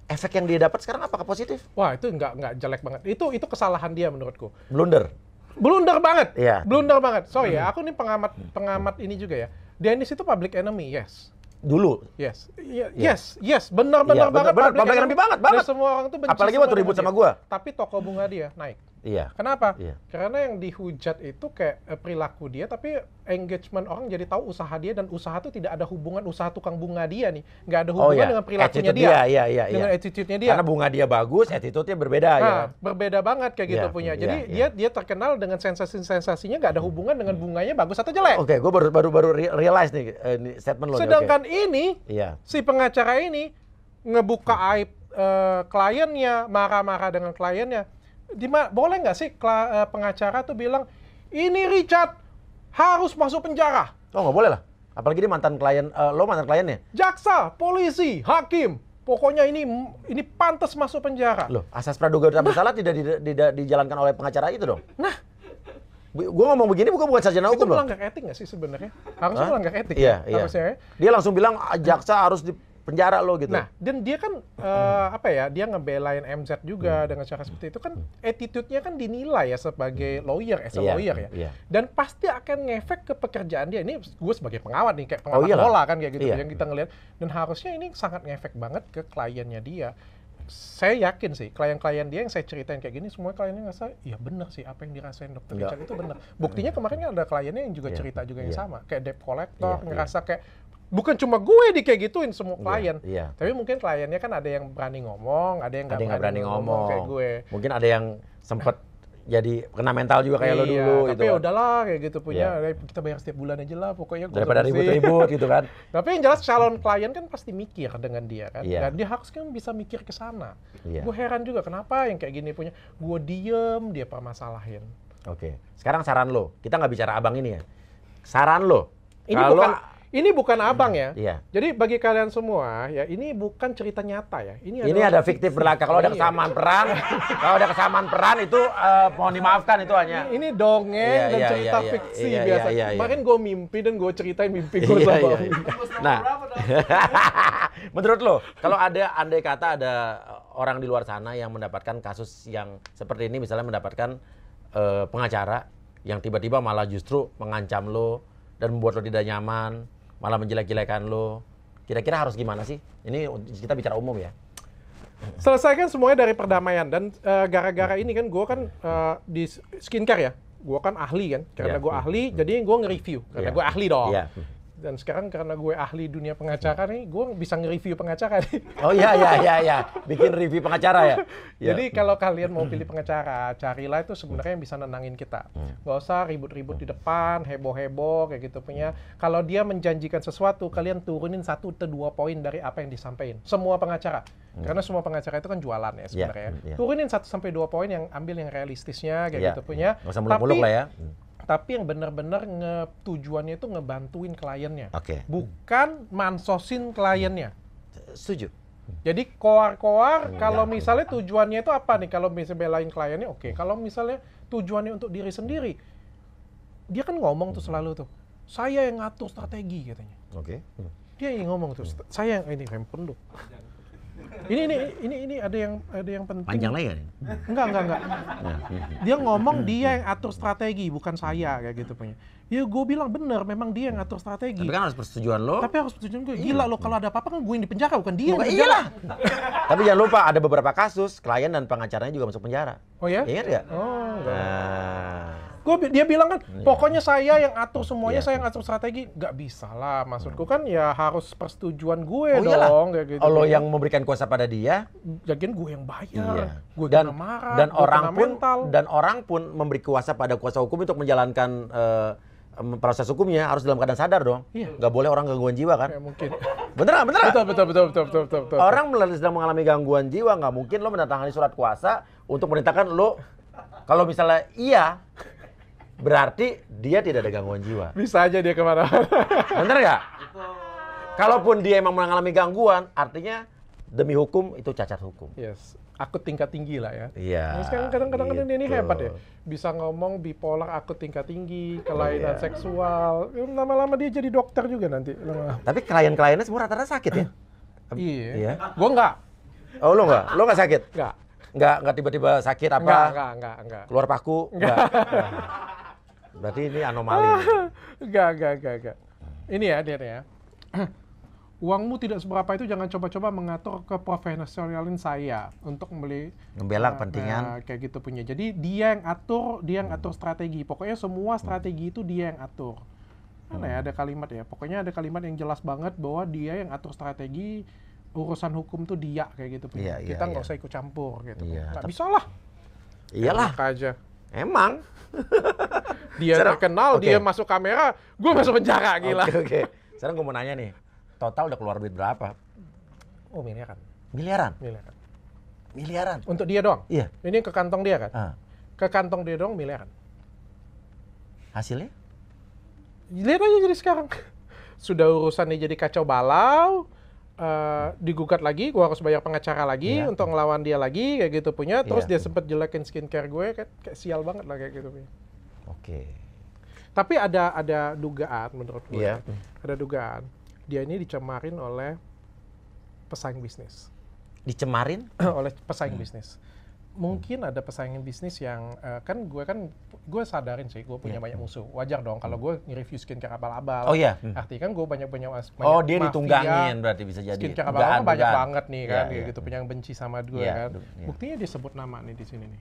efek yang dia dapat sekarang apakah positif? Wah itu nggak nggak jelek banget. Itu itu kesalahan dia menurutku. Blunder. Blunder banget. Iya. Blunder banget. So ya, hmm. aku nih pengamat pengamat ini juga ya. Dennis itu public enemy, yes. Dulu. Yes. Yeah. Iya. yes, yes, benar-benar yeah, iya, banget. Benar, public, public enemy, enemy banget, banget. semua orang tuh benci. Apalagi waktu ribut sama dia. Ya. gua. Tapi toko bunga dia naik. Iya. Kenapa? Iya. Karena yang dihujat itu kayak eh, perilaku dia, tapi engagement orang jadi tahu usaha dia dan usaha itu tidak ada hubungan usaha tukang bunga dia nih, nggak ada oh, hubungan oh, iya. dengan perilakunya dia, dia iya, iya, iya. dengan iya. attitude-nya dia. Karena bunga dia bagus, attitude-nya berbeda nah, ya. Berbeda banget kayak gitu iya, punya. Iya, jadi iya, dia dia terkenal dengan sensasi-sensasinya nggak ada hubungan dengan hmm. bunganya bagus atau jelek. Oke, okay, gue baru baru baru realize nih uh, statement lo. Sedangkan okay. ini, iya. si pengacara ini ngebuka aib uh, kliennya, marah-marah dengan kliennya di boleh nggak sih eh, pengacara tuh bilang ini Richard harus masuk penjara? Oh nggak boleh lah. Apalagi dia mantan klien, uh, lo mantan kliennya. Jaksa, polisi, hakim, pokoknya ini ini pantas masuk penjara. Loh, asas praduga tidak nah. bersalah nah. tidak dijalankan oleh pengacara itu dong. Nah, gue ngomong begini bukan bukan sarjana hukum loh. Itu melanggar etik nggak sih sebenarnya? Harusnya melanggar etik. Iya, ya? iya. Harusnya. Ya. Dia langsung bilang ah, jaksa harus di penjara lo gitu. Nah, dan dia kan uh, apa ya, dia ngebelain MZ juga hmm. dengan cara seperti itu kan attitude-nya kan dinilai ya sebagai hmm. lawyer, as a yeah. lawyer ya. Yeah. Dan pasti akan ngefek ke pekerjaan dia. Ini gue sebagai pengawat nih, kayak oh, pengawat oh, kan kayak gitu yeah. yang kita ngelihat. Dan harusnya ini sangat ngefek banget ke kliennya dia saya yakin sih klien-klien dia yang saya ceritain kayak gini semua kliennya ngerasa ya benar sih apa yang dirasain dokter iya. Richard itu benar buktinya kemarin kan ada kliennya yang juga yeah. cerita juga yeah. yang iya. sama kayak debt collector yeah. Iya. ngerasa kayak bukan cuma gue di kayak gituin semua iya, klien. Iya, yeah. Tapi mungkin kliennya kan ada yang berani ngomong, ada yang nggak berani, berani ngomong, ngomong kayak gue. Mungkin ada yang sempet jadi kena mental juga kayak iya, lo dulu tapi gitu. Tapi ya udahlah kayak gitu punya yeah. kita bayar setiap bulan aja lah pokoknya daripada ribut-ribut gitu kan. Tapi yang jelas calon klien kan pasti mikir dengan dia kan. Yeah. Dan dia harus kan bisa mikir ke sana. Yeah. Gue heran juga kenapa yang kayak gini punya gue diem dia permasalahin. Oke. Okay. Sekarang saran lo, kita nggak bicara abang ini ya. Saran lo, ini kalau bukan ini bukan abang ya. Iya. Jadi bagi kalian semua ya ini bukan cerita nyata ya. Ini ini ada fiktif berlaka. Kalau ada iya. kesamaan peran, kalau ada kesamaan peran itu uh, mohon dimaafkan itu hanya. Ini, ini dongeng iya, dan iya, cerita iya, iya. fiksi iya, iya, biasa. Iya, iya, Makin gue mimpi dan gue ceritain mimpi gue iya, Iya, iya. Nah, menurut lo kalau ada andai kata ada orang di luar sana yang mendapatkan kasus yang seperti ini misalnya mendapatkan uh, pengacara yang tiba-tiba malah justru mengancam lo dan membuat lo tidak nyaman malah menjelek-jelekan lo. Kira-kira harus gimana sih? Ini kita bicara umum ya. Selesaikan semuanya dari perdamaian dan eh, gara-gara uh, ini kan gue kan uh, di skincare ya, gue kan ahli kan, karena yeah. gue ahli, hmm. jadi gue nge-review karena yeah. gue ahli dong. Yeah. Dan sekarang karena gue ahli dunia pengacara nih, gue bisa nge-review pengacara nih. Oh iya, iya, iya, iya. Bikin review pengacara ya? ya. Jadi iya. kalau kalian mau hmm. pilih pengacara, carilah itu sebenarnya yang bisa nenangin kita. Hmm. Gak usah ribut-ribut di depan, heboh-heboh, kayak gitu punya. Kalau dia menjanjikan sesuatu, kalian turunin satu atau dua poin dari apa yang disampaikan. Semua pengacara. Hmm. Karena semua pengacara itu kan jualan ya iya, sebenarnya. Ya, ya. Turunin satu sampai dua poin yang ambil yang realistisnya, kayak ya. gitu punya. Gak usah muluk-muluk lah ya tapi yang benar-benar nge tujuannya itu ngebantuin kliennya. Oke. Okay. Bukan mansosin kliennya. Setuju. Jadi koar-koar kalau misalnya tujuannya itu apa nih? Kalau misalnya belain kliennya oke. Okay. Kalau misalnya tujuannya untuk diri sendiri. Dia kan ngomong tuh hmm. selalu tuh. Saya yang ngatur strategi katanya. Oke. Okay. Dia yang ngomong tuh. Saya yang ini rem penduk. Ini ini ini ini ada yang ada yang penting. Panjang lagi, Enggak enggak enggak. Ya, ya, ya. Dia ngomong dia yang atur strategi bukan saya kayak gitu punya. Ya gue bilang bener, memang dia yang atur strategi. Tapi kan harus persetujuan lo. Tapi harus persetujuan gue. Iya. Gila lo kalau ada apa-apa kan gue yang dipenjara bukan dia. Bukan iyalah. Tapi jangan lupa ada beberapa kasus klien dan pengacaranya juga masuk penjara. Oh ya? Ingat gak? Oh. Enggak. Nah. Gue dia bilang kan, iya. pokoknya saya yang atur semuanya, iya. saya yang atur strategi. nggak bisa lah, maksudku kan ya harus persetujuan gue oh, dong. Kayak gitu. Kalau yang memberikan kuasa pada dia, jadinya gue yang bayar. Iya. Gue dan, marah, dan orang pun mental. dan orang pun memberi kuasa pada kuasa hukum untuk menjalankan uh, proses hukumnya harus dalam keadaan sadar dong. Iya. Gak boleh orang gangguan jiwa kan? Ya, mungkin. Beneran, beneran. Betul, betul, betul, betul, betul, betul, betul. Orang sedang mengalami gangguan jiwa nggak mungkin lo mendatangani surat kuasa untuk merintahkan lo kalau misalnya iya berarti dia tidak ada gangguan jiwa. Bisa aja dia kemana-mana. Bener nggak? Kalaupun dia emang mengalami gangguan, artinya demi hukum itu cacat hukum. Yes. Aku tingkat tinggi lah ya. Iya. Nah, sekarang kadang-kadang kan ini gitu. hebat ya. Bisa ngomong bipolar aku tingkat tinggi, kelainan yeah. seksual. Lama-lama dia jadi dokter juga nanti. Tapi klien-kliennya semua rata-rata sakit ya? iya. iya. Gue enggak. Oh lo enggak? Lo enggak sakit? Enggak. Enggak, nggak tiba-tiba sakit apa? Enggak, enggak, enggak, Keluar paku? enggak. Berarti ini anomali. enggak, enggak, enggak, enggak. Ini ya, lihat ya. Uangmu tidak seberapa itu jangan coba-coba mengatur ke profesionalin saya untuk membeli membela eh, kepentingan uh, kayak gitu punya. Jadi dia yang atur, dia yang hmm. atur strategi. Pokoknya semua hmm. strategi hmm. itu dia yang atur. Mana ya, hmm. ya ada kalimat ya. Pokoknya ada kalimat yang jelas banget bahwa dia yang atur strategi urusan hukum tuh dia kayak gitu punya. Yeah, yeah, Kita nggak yeah. usah ikut campur gitu. Iya, nggak bisa lah. Iyalah. aja. Emang. dia Sekarang, terkenal, okay. dia masuk kamera, gue masuk penjara gila. Oke, okay, okay. Sekarang gue mau nanya nih, total udah keluar duit berapa? Oh miliaran. Miliaran? Miliaran. Miliaran? Untuk dia doang? Iya. Ini ke kantong dia kan? Uh. Ke kantong dia doang miliaran. Hasilnya? Lihat aja jadi sekarang. Sudah urusan urusannya jadi kacau balau, Uh, digugat lagi, gue harus bayar pengacara lagi yeah. untuk ngelawan dia lagi kayak gitu punya. Terus yeah. dia sempet jelekin skincare gue, kayak, kayak sial banget lah kayak gitu Oke. Okay. Tapi ada ada dugaan menurut gue, yeah. Ya. ada dugaan dia ini dicemarin oleh pesaing bisnis. Dicemarin? oleh pesaing hmm. bisnis mungkin ada pesaing bisnis yang uh, kan gue kan gue sadarin sih gue punya yeah. banyak musuh wajar dong kalau hmm. gue nge-review skincare abal-abal oh iya yeah. Hmm. artinya kan gue banyak punya oh dia ditunggangin berarti bisa jadi skincare abal-abal kan kan, banyak kan. banget nih kan yeah, iya. gitu punya yang benci sama gue yeah, kan yeah. Iya. buktinya disebut nama nih di sini nih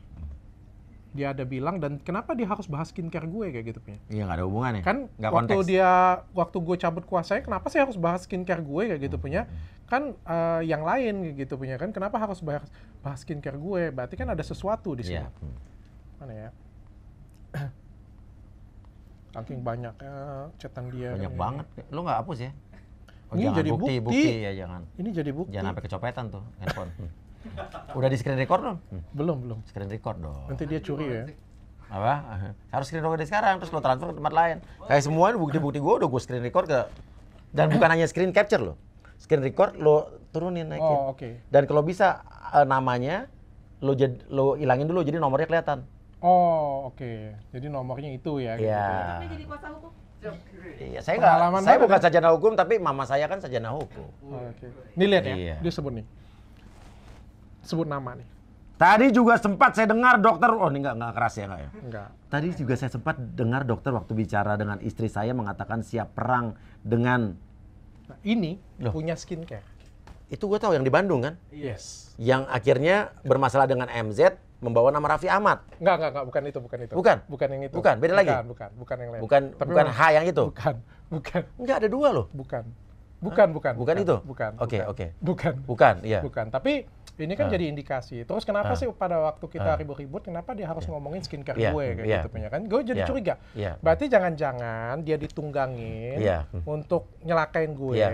dia ada bilang dan kenapa dia harus bahas skincare gue kayak gitu punya iya nggak ada hubungannya kan gak waktu konteks. dia waktu gue cabut kuasanya kenapa sih harus bahas skincare gue kayak gitu hmm. punya kan uh, yang lain kayak gitu punya kan kenapa harus bahas bahas skincare gue berarti kan ada sesuatu di iya, sini yeah. hmm. mana ya saking ya, cetan dia banyak kan banget lo nggak hapus ya oh, ini jadi bukti, bukti bukti ya jangan ini jadi bukti jangan sampai kecopetan tuh handphone Udah di screen record belum? Hmm. Belum, belum. Screen record dong. Nanti dia curi ya. Apa? Harus screen record dari sekarang, terus lo transfer ke tempat lain. Kayak semua bukti-bukti gue udah gue screen record ke... Dan bukan hanya screen capture lo Screen record lo turunin naikin. Oh, Okay. Dan kalau bisa uh, namanya lo jad, lo ilangin dulu jadi nomornya kelihatan. Oh, oke. Okay. Jadi nomornya itu ya. Gitu iya. Gitu. jadi kuasa iya, saya nggak. Saya bukan sajana hukum, tapi mama saya kan sajana hukum. Oh, Oke. Okay. Nih lihat ya, Yeah. dia sebut nih sebut nama nih. Tadi juga sempat saya dengar dokter, oh ini nggak nggak keras ya nggak ya? Enggak. Tadi juga saya sempat dengar dokter waktu bicara dengan istri saya mengatakan siap perang dengan. Nah, ini Loh. punya skincare. Itu gue tahu yang di Bandung kan? Yes. Yang akhirnya bermasalah dengan MZ membawa nama Raffi Ahmad. Enggak, enggak, enggak, bukan itu, bukan itu. Bukan. Bukan yang itu. Bukan, beda lagi. Bukan, bukan, bukan yang lain. Bukan Tapi bukan H yang itu. Bukan, bukan. Enggak ada dua loh. Bukan. Bukan, bukan. Bukan, bukan itu. Bukan. Oke, oke. Okay, bukan. Okay. bukan. Bukan, iya. Bukan, tapi ini kan ah. jadi indikasi. Terus kenapa ah. sih pada waktu kita ah. ribut-ribut, kenapa dia harus iya. ngomongin skincare iya, gue kayak iya. gitu punya kan? Gue jadi curiga. Berarti jangan-jangan dia ditunggangin untuk nyelakain gue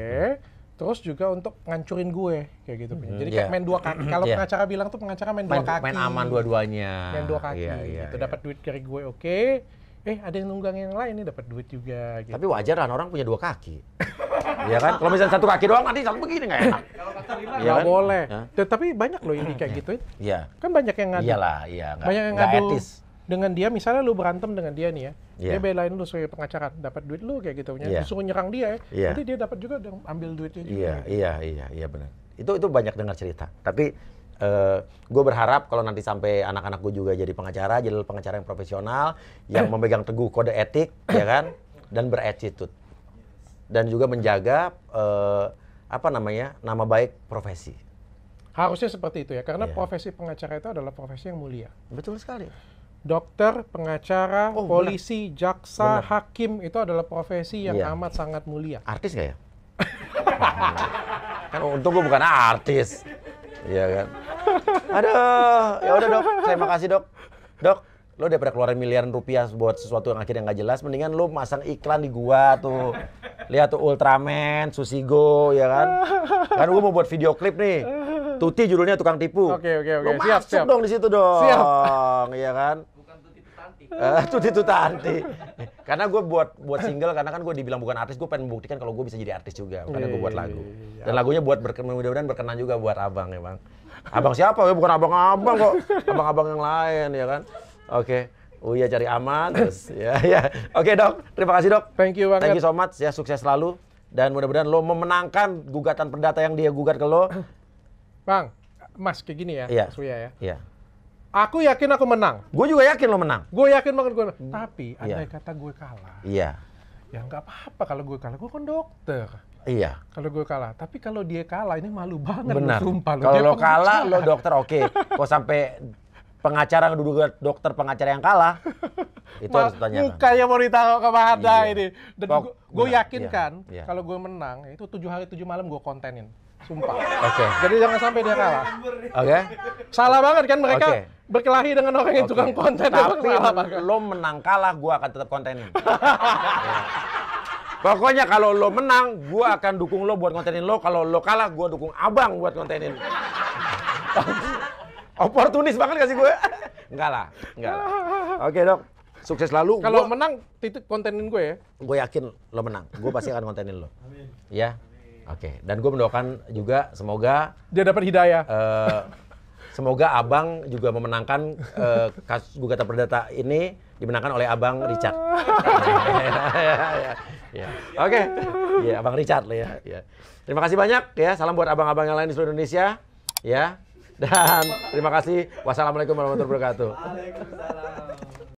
terus juga untuk ngancurin gue kayak gitu hmm, jadi kayak main dua kaki kalau yeah. pengacara bilang tuh pengacara main, main dua kaki main aman dua-duanya main dua kaki yeah, yeah, gitu yeah. dapat duit dari gue oke okay. eh ada yang nunggangin yang lain nih dapat duit juga gitu. tapi wajar lah orang punya dua kaki Iya kan? Kalau misalnya satu kaki doang nanti satu begini nggak enak. Iya kan? boleh. Ya? Tapi banyak loh ini kayak gitu. Iya. Kan banyak yang ngadu. Iyalah, iya. Gak, banyak yang ngadu. Etis. Dengan dia, misalnya lu berantem dengan dia nih ya, yeah. dia belain lu sebagai pengacara, dapat duit lu kayak gitu, yeah. disuruh nyerang dia, ya. yeah. nanti dia dapat juga ambil duitnya juga. Iya, iya, iya, iya benar. Itu itu banyak dengar cerita. Tapi Uh, eh, gue berharap kalau nanti sampai anak-anak gue juga jadi pengacara, jadi pengacara yang profesional, yang memegang teguh kode etik, ya kan, dan beretitude dan juga menjaga uh, apa namanya nama baik profesi. Harusnya seperti itu ya, karena yeah. profesi pengacara itu adalah profesi yang mulia. Betul sekali. Dokter, pengacara, oh, polisi, benar. jaksa, benar. hakim itu adalah profesi yang yeah. amat sangat mulia. Artis gak ya? kan untung gue bukan artis, iya kan? Aduh, ya udah dok, terima kasih dok. Dok, lo udah pernah keluarin miliaran rupiah buat sesuatu yang akhirnya nggak jelas, mendingan lo masang iklan di gua tuh. Lihat tuh Ultraman, Susigo, ya kan? Kan gua mau buat video klip nih. Tuti judulnya tukang tipu. Oke okay, oke okay, oke. Okay. Siap siap. dong di situ dong. Siap. Iya kan? Bukan Tuti Tutanti. Uh, tuti Tutanti. karena gue buat buat single karena kan gue dibilang bukan artis, gue pengen membuktikan kalau gue bisa jadi artis juga. Karena gue buat lagu. Iya. Dan lagunya buat berken, mudah-mudahan berkenan juga buat abang ya bang. Abang siapa? Ya bukan abang-abang kok. Abang-abang yang lain ya kan. Oke. Okay. Oh Uya cari aman terus ya ya. Oke, okay, Dok. Terima kasih, Dok. Thank you banget. Thank you so much ya, sukses selalu dan mudah-mudahan lo memenangkan gugatan perdata yang dia gugat ke lo. Bang, Mas kayak gini ya, yeah. Mas ya. Iya. Yeah. Aku yakin aku menang. Gue juga yakin lo menang. Gue yakin banget gue. Iya. Tapi ada yeah. kata gue kalah. Iya. Yeah. Ya nggak apa-apa kalau gue kalah. Gue kan dokter. Iya. Kalau gue kalah, tapi kalau dia kalah ini malu banget. Benar. Sumpah, kalau lo kalah, lo dokter oke. Okay. Kok sampai pengacara duduk dokter pengacara yang kalah itu harus ditanyakan mukanya mau ditaruh mana iya. ini dan gue yakin iya, kan iya. kalau gue menang itu tujuh hari tujuh malam gue kontenin sumpah oke okay. jadi jangan sampai dia kalah oke okay. salah banget kan mereka okay. berkelahi dengan orang yang okay. tukang konten tapi salah lo menang kalah gue akan tetap kontenin iya. Pokoknya kalau lo menang, gue akan dukung lo buat kontenin lo. Kalau lo kalah, gue dukung abang buat kontenin. Oportunis banget kasih gue. enggak lah, enggak lah. Oke okay, dok, sukses selalu. Kalau menang, titik kontenin gue ya. Gue yakin lo menang. Gue pasti akan kontenin lo. Amin. Ya. Oke. Okay. Dan gue mendoakan juga semoga dia dapat hidayah. Uh, semoga Abang juga memenangkan uh, eh, kasus gugatan perdata ini dimenangkan oleh Abang Richard. Iya. Oke. Ya, Abang Richard lah ya. ya. Terima kasih banyak ya. Salam buat abang-abang yang lain di seluruh Indonesia. Ya. Dan terima kasih. Wassalamualaikum warahmatullahi wabarakatuh. Waalaikumsalam.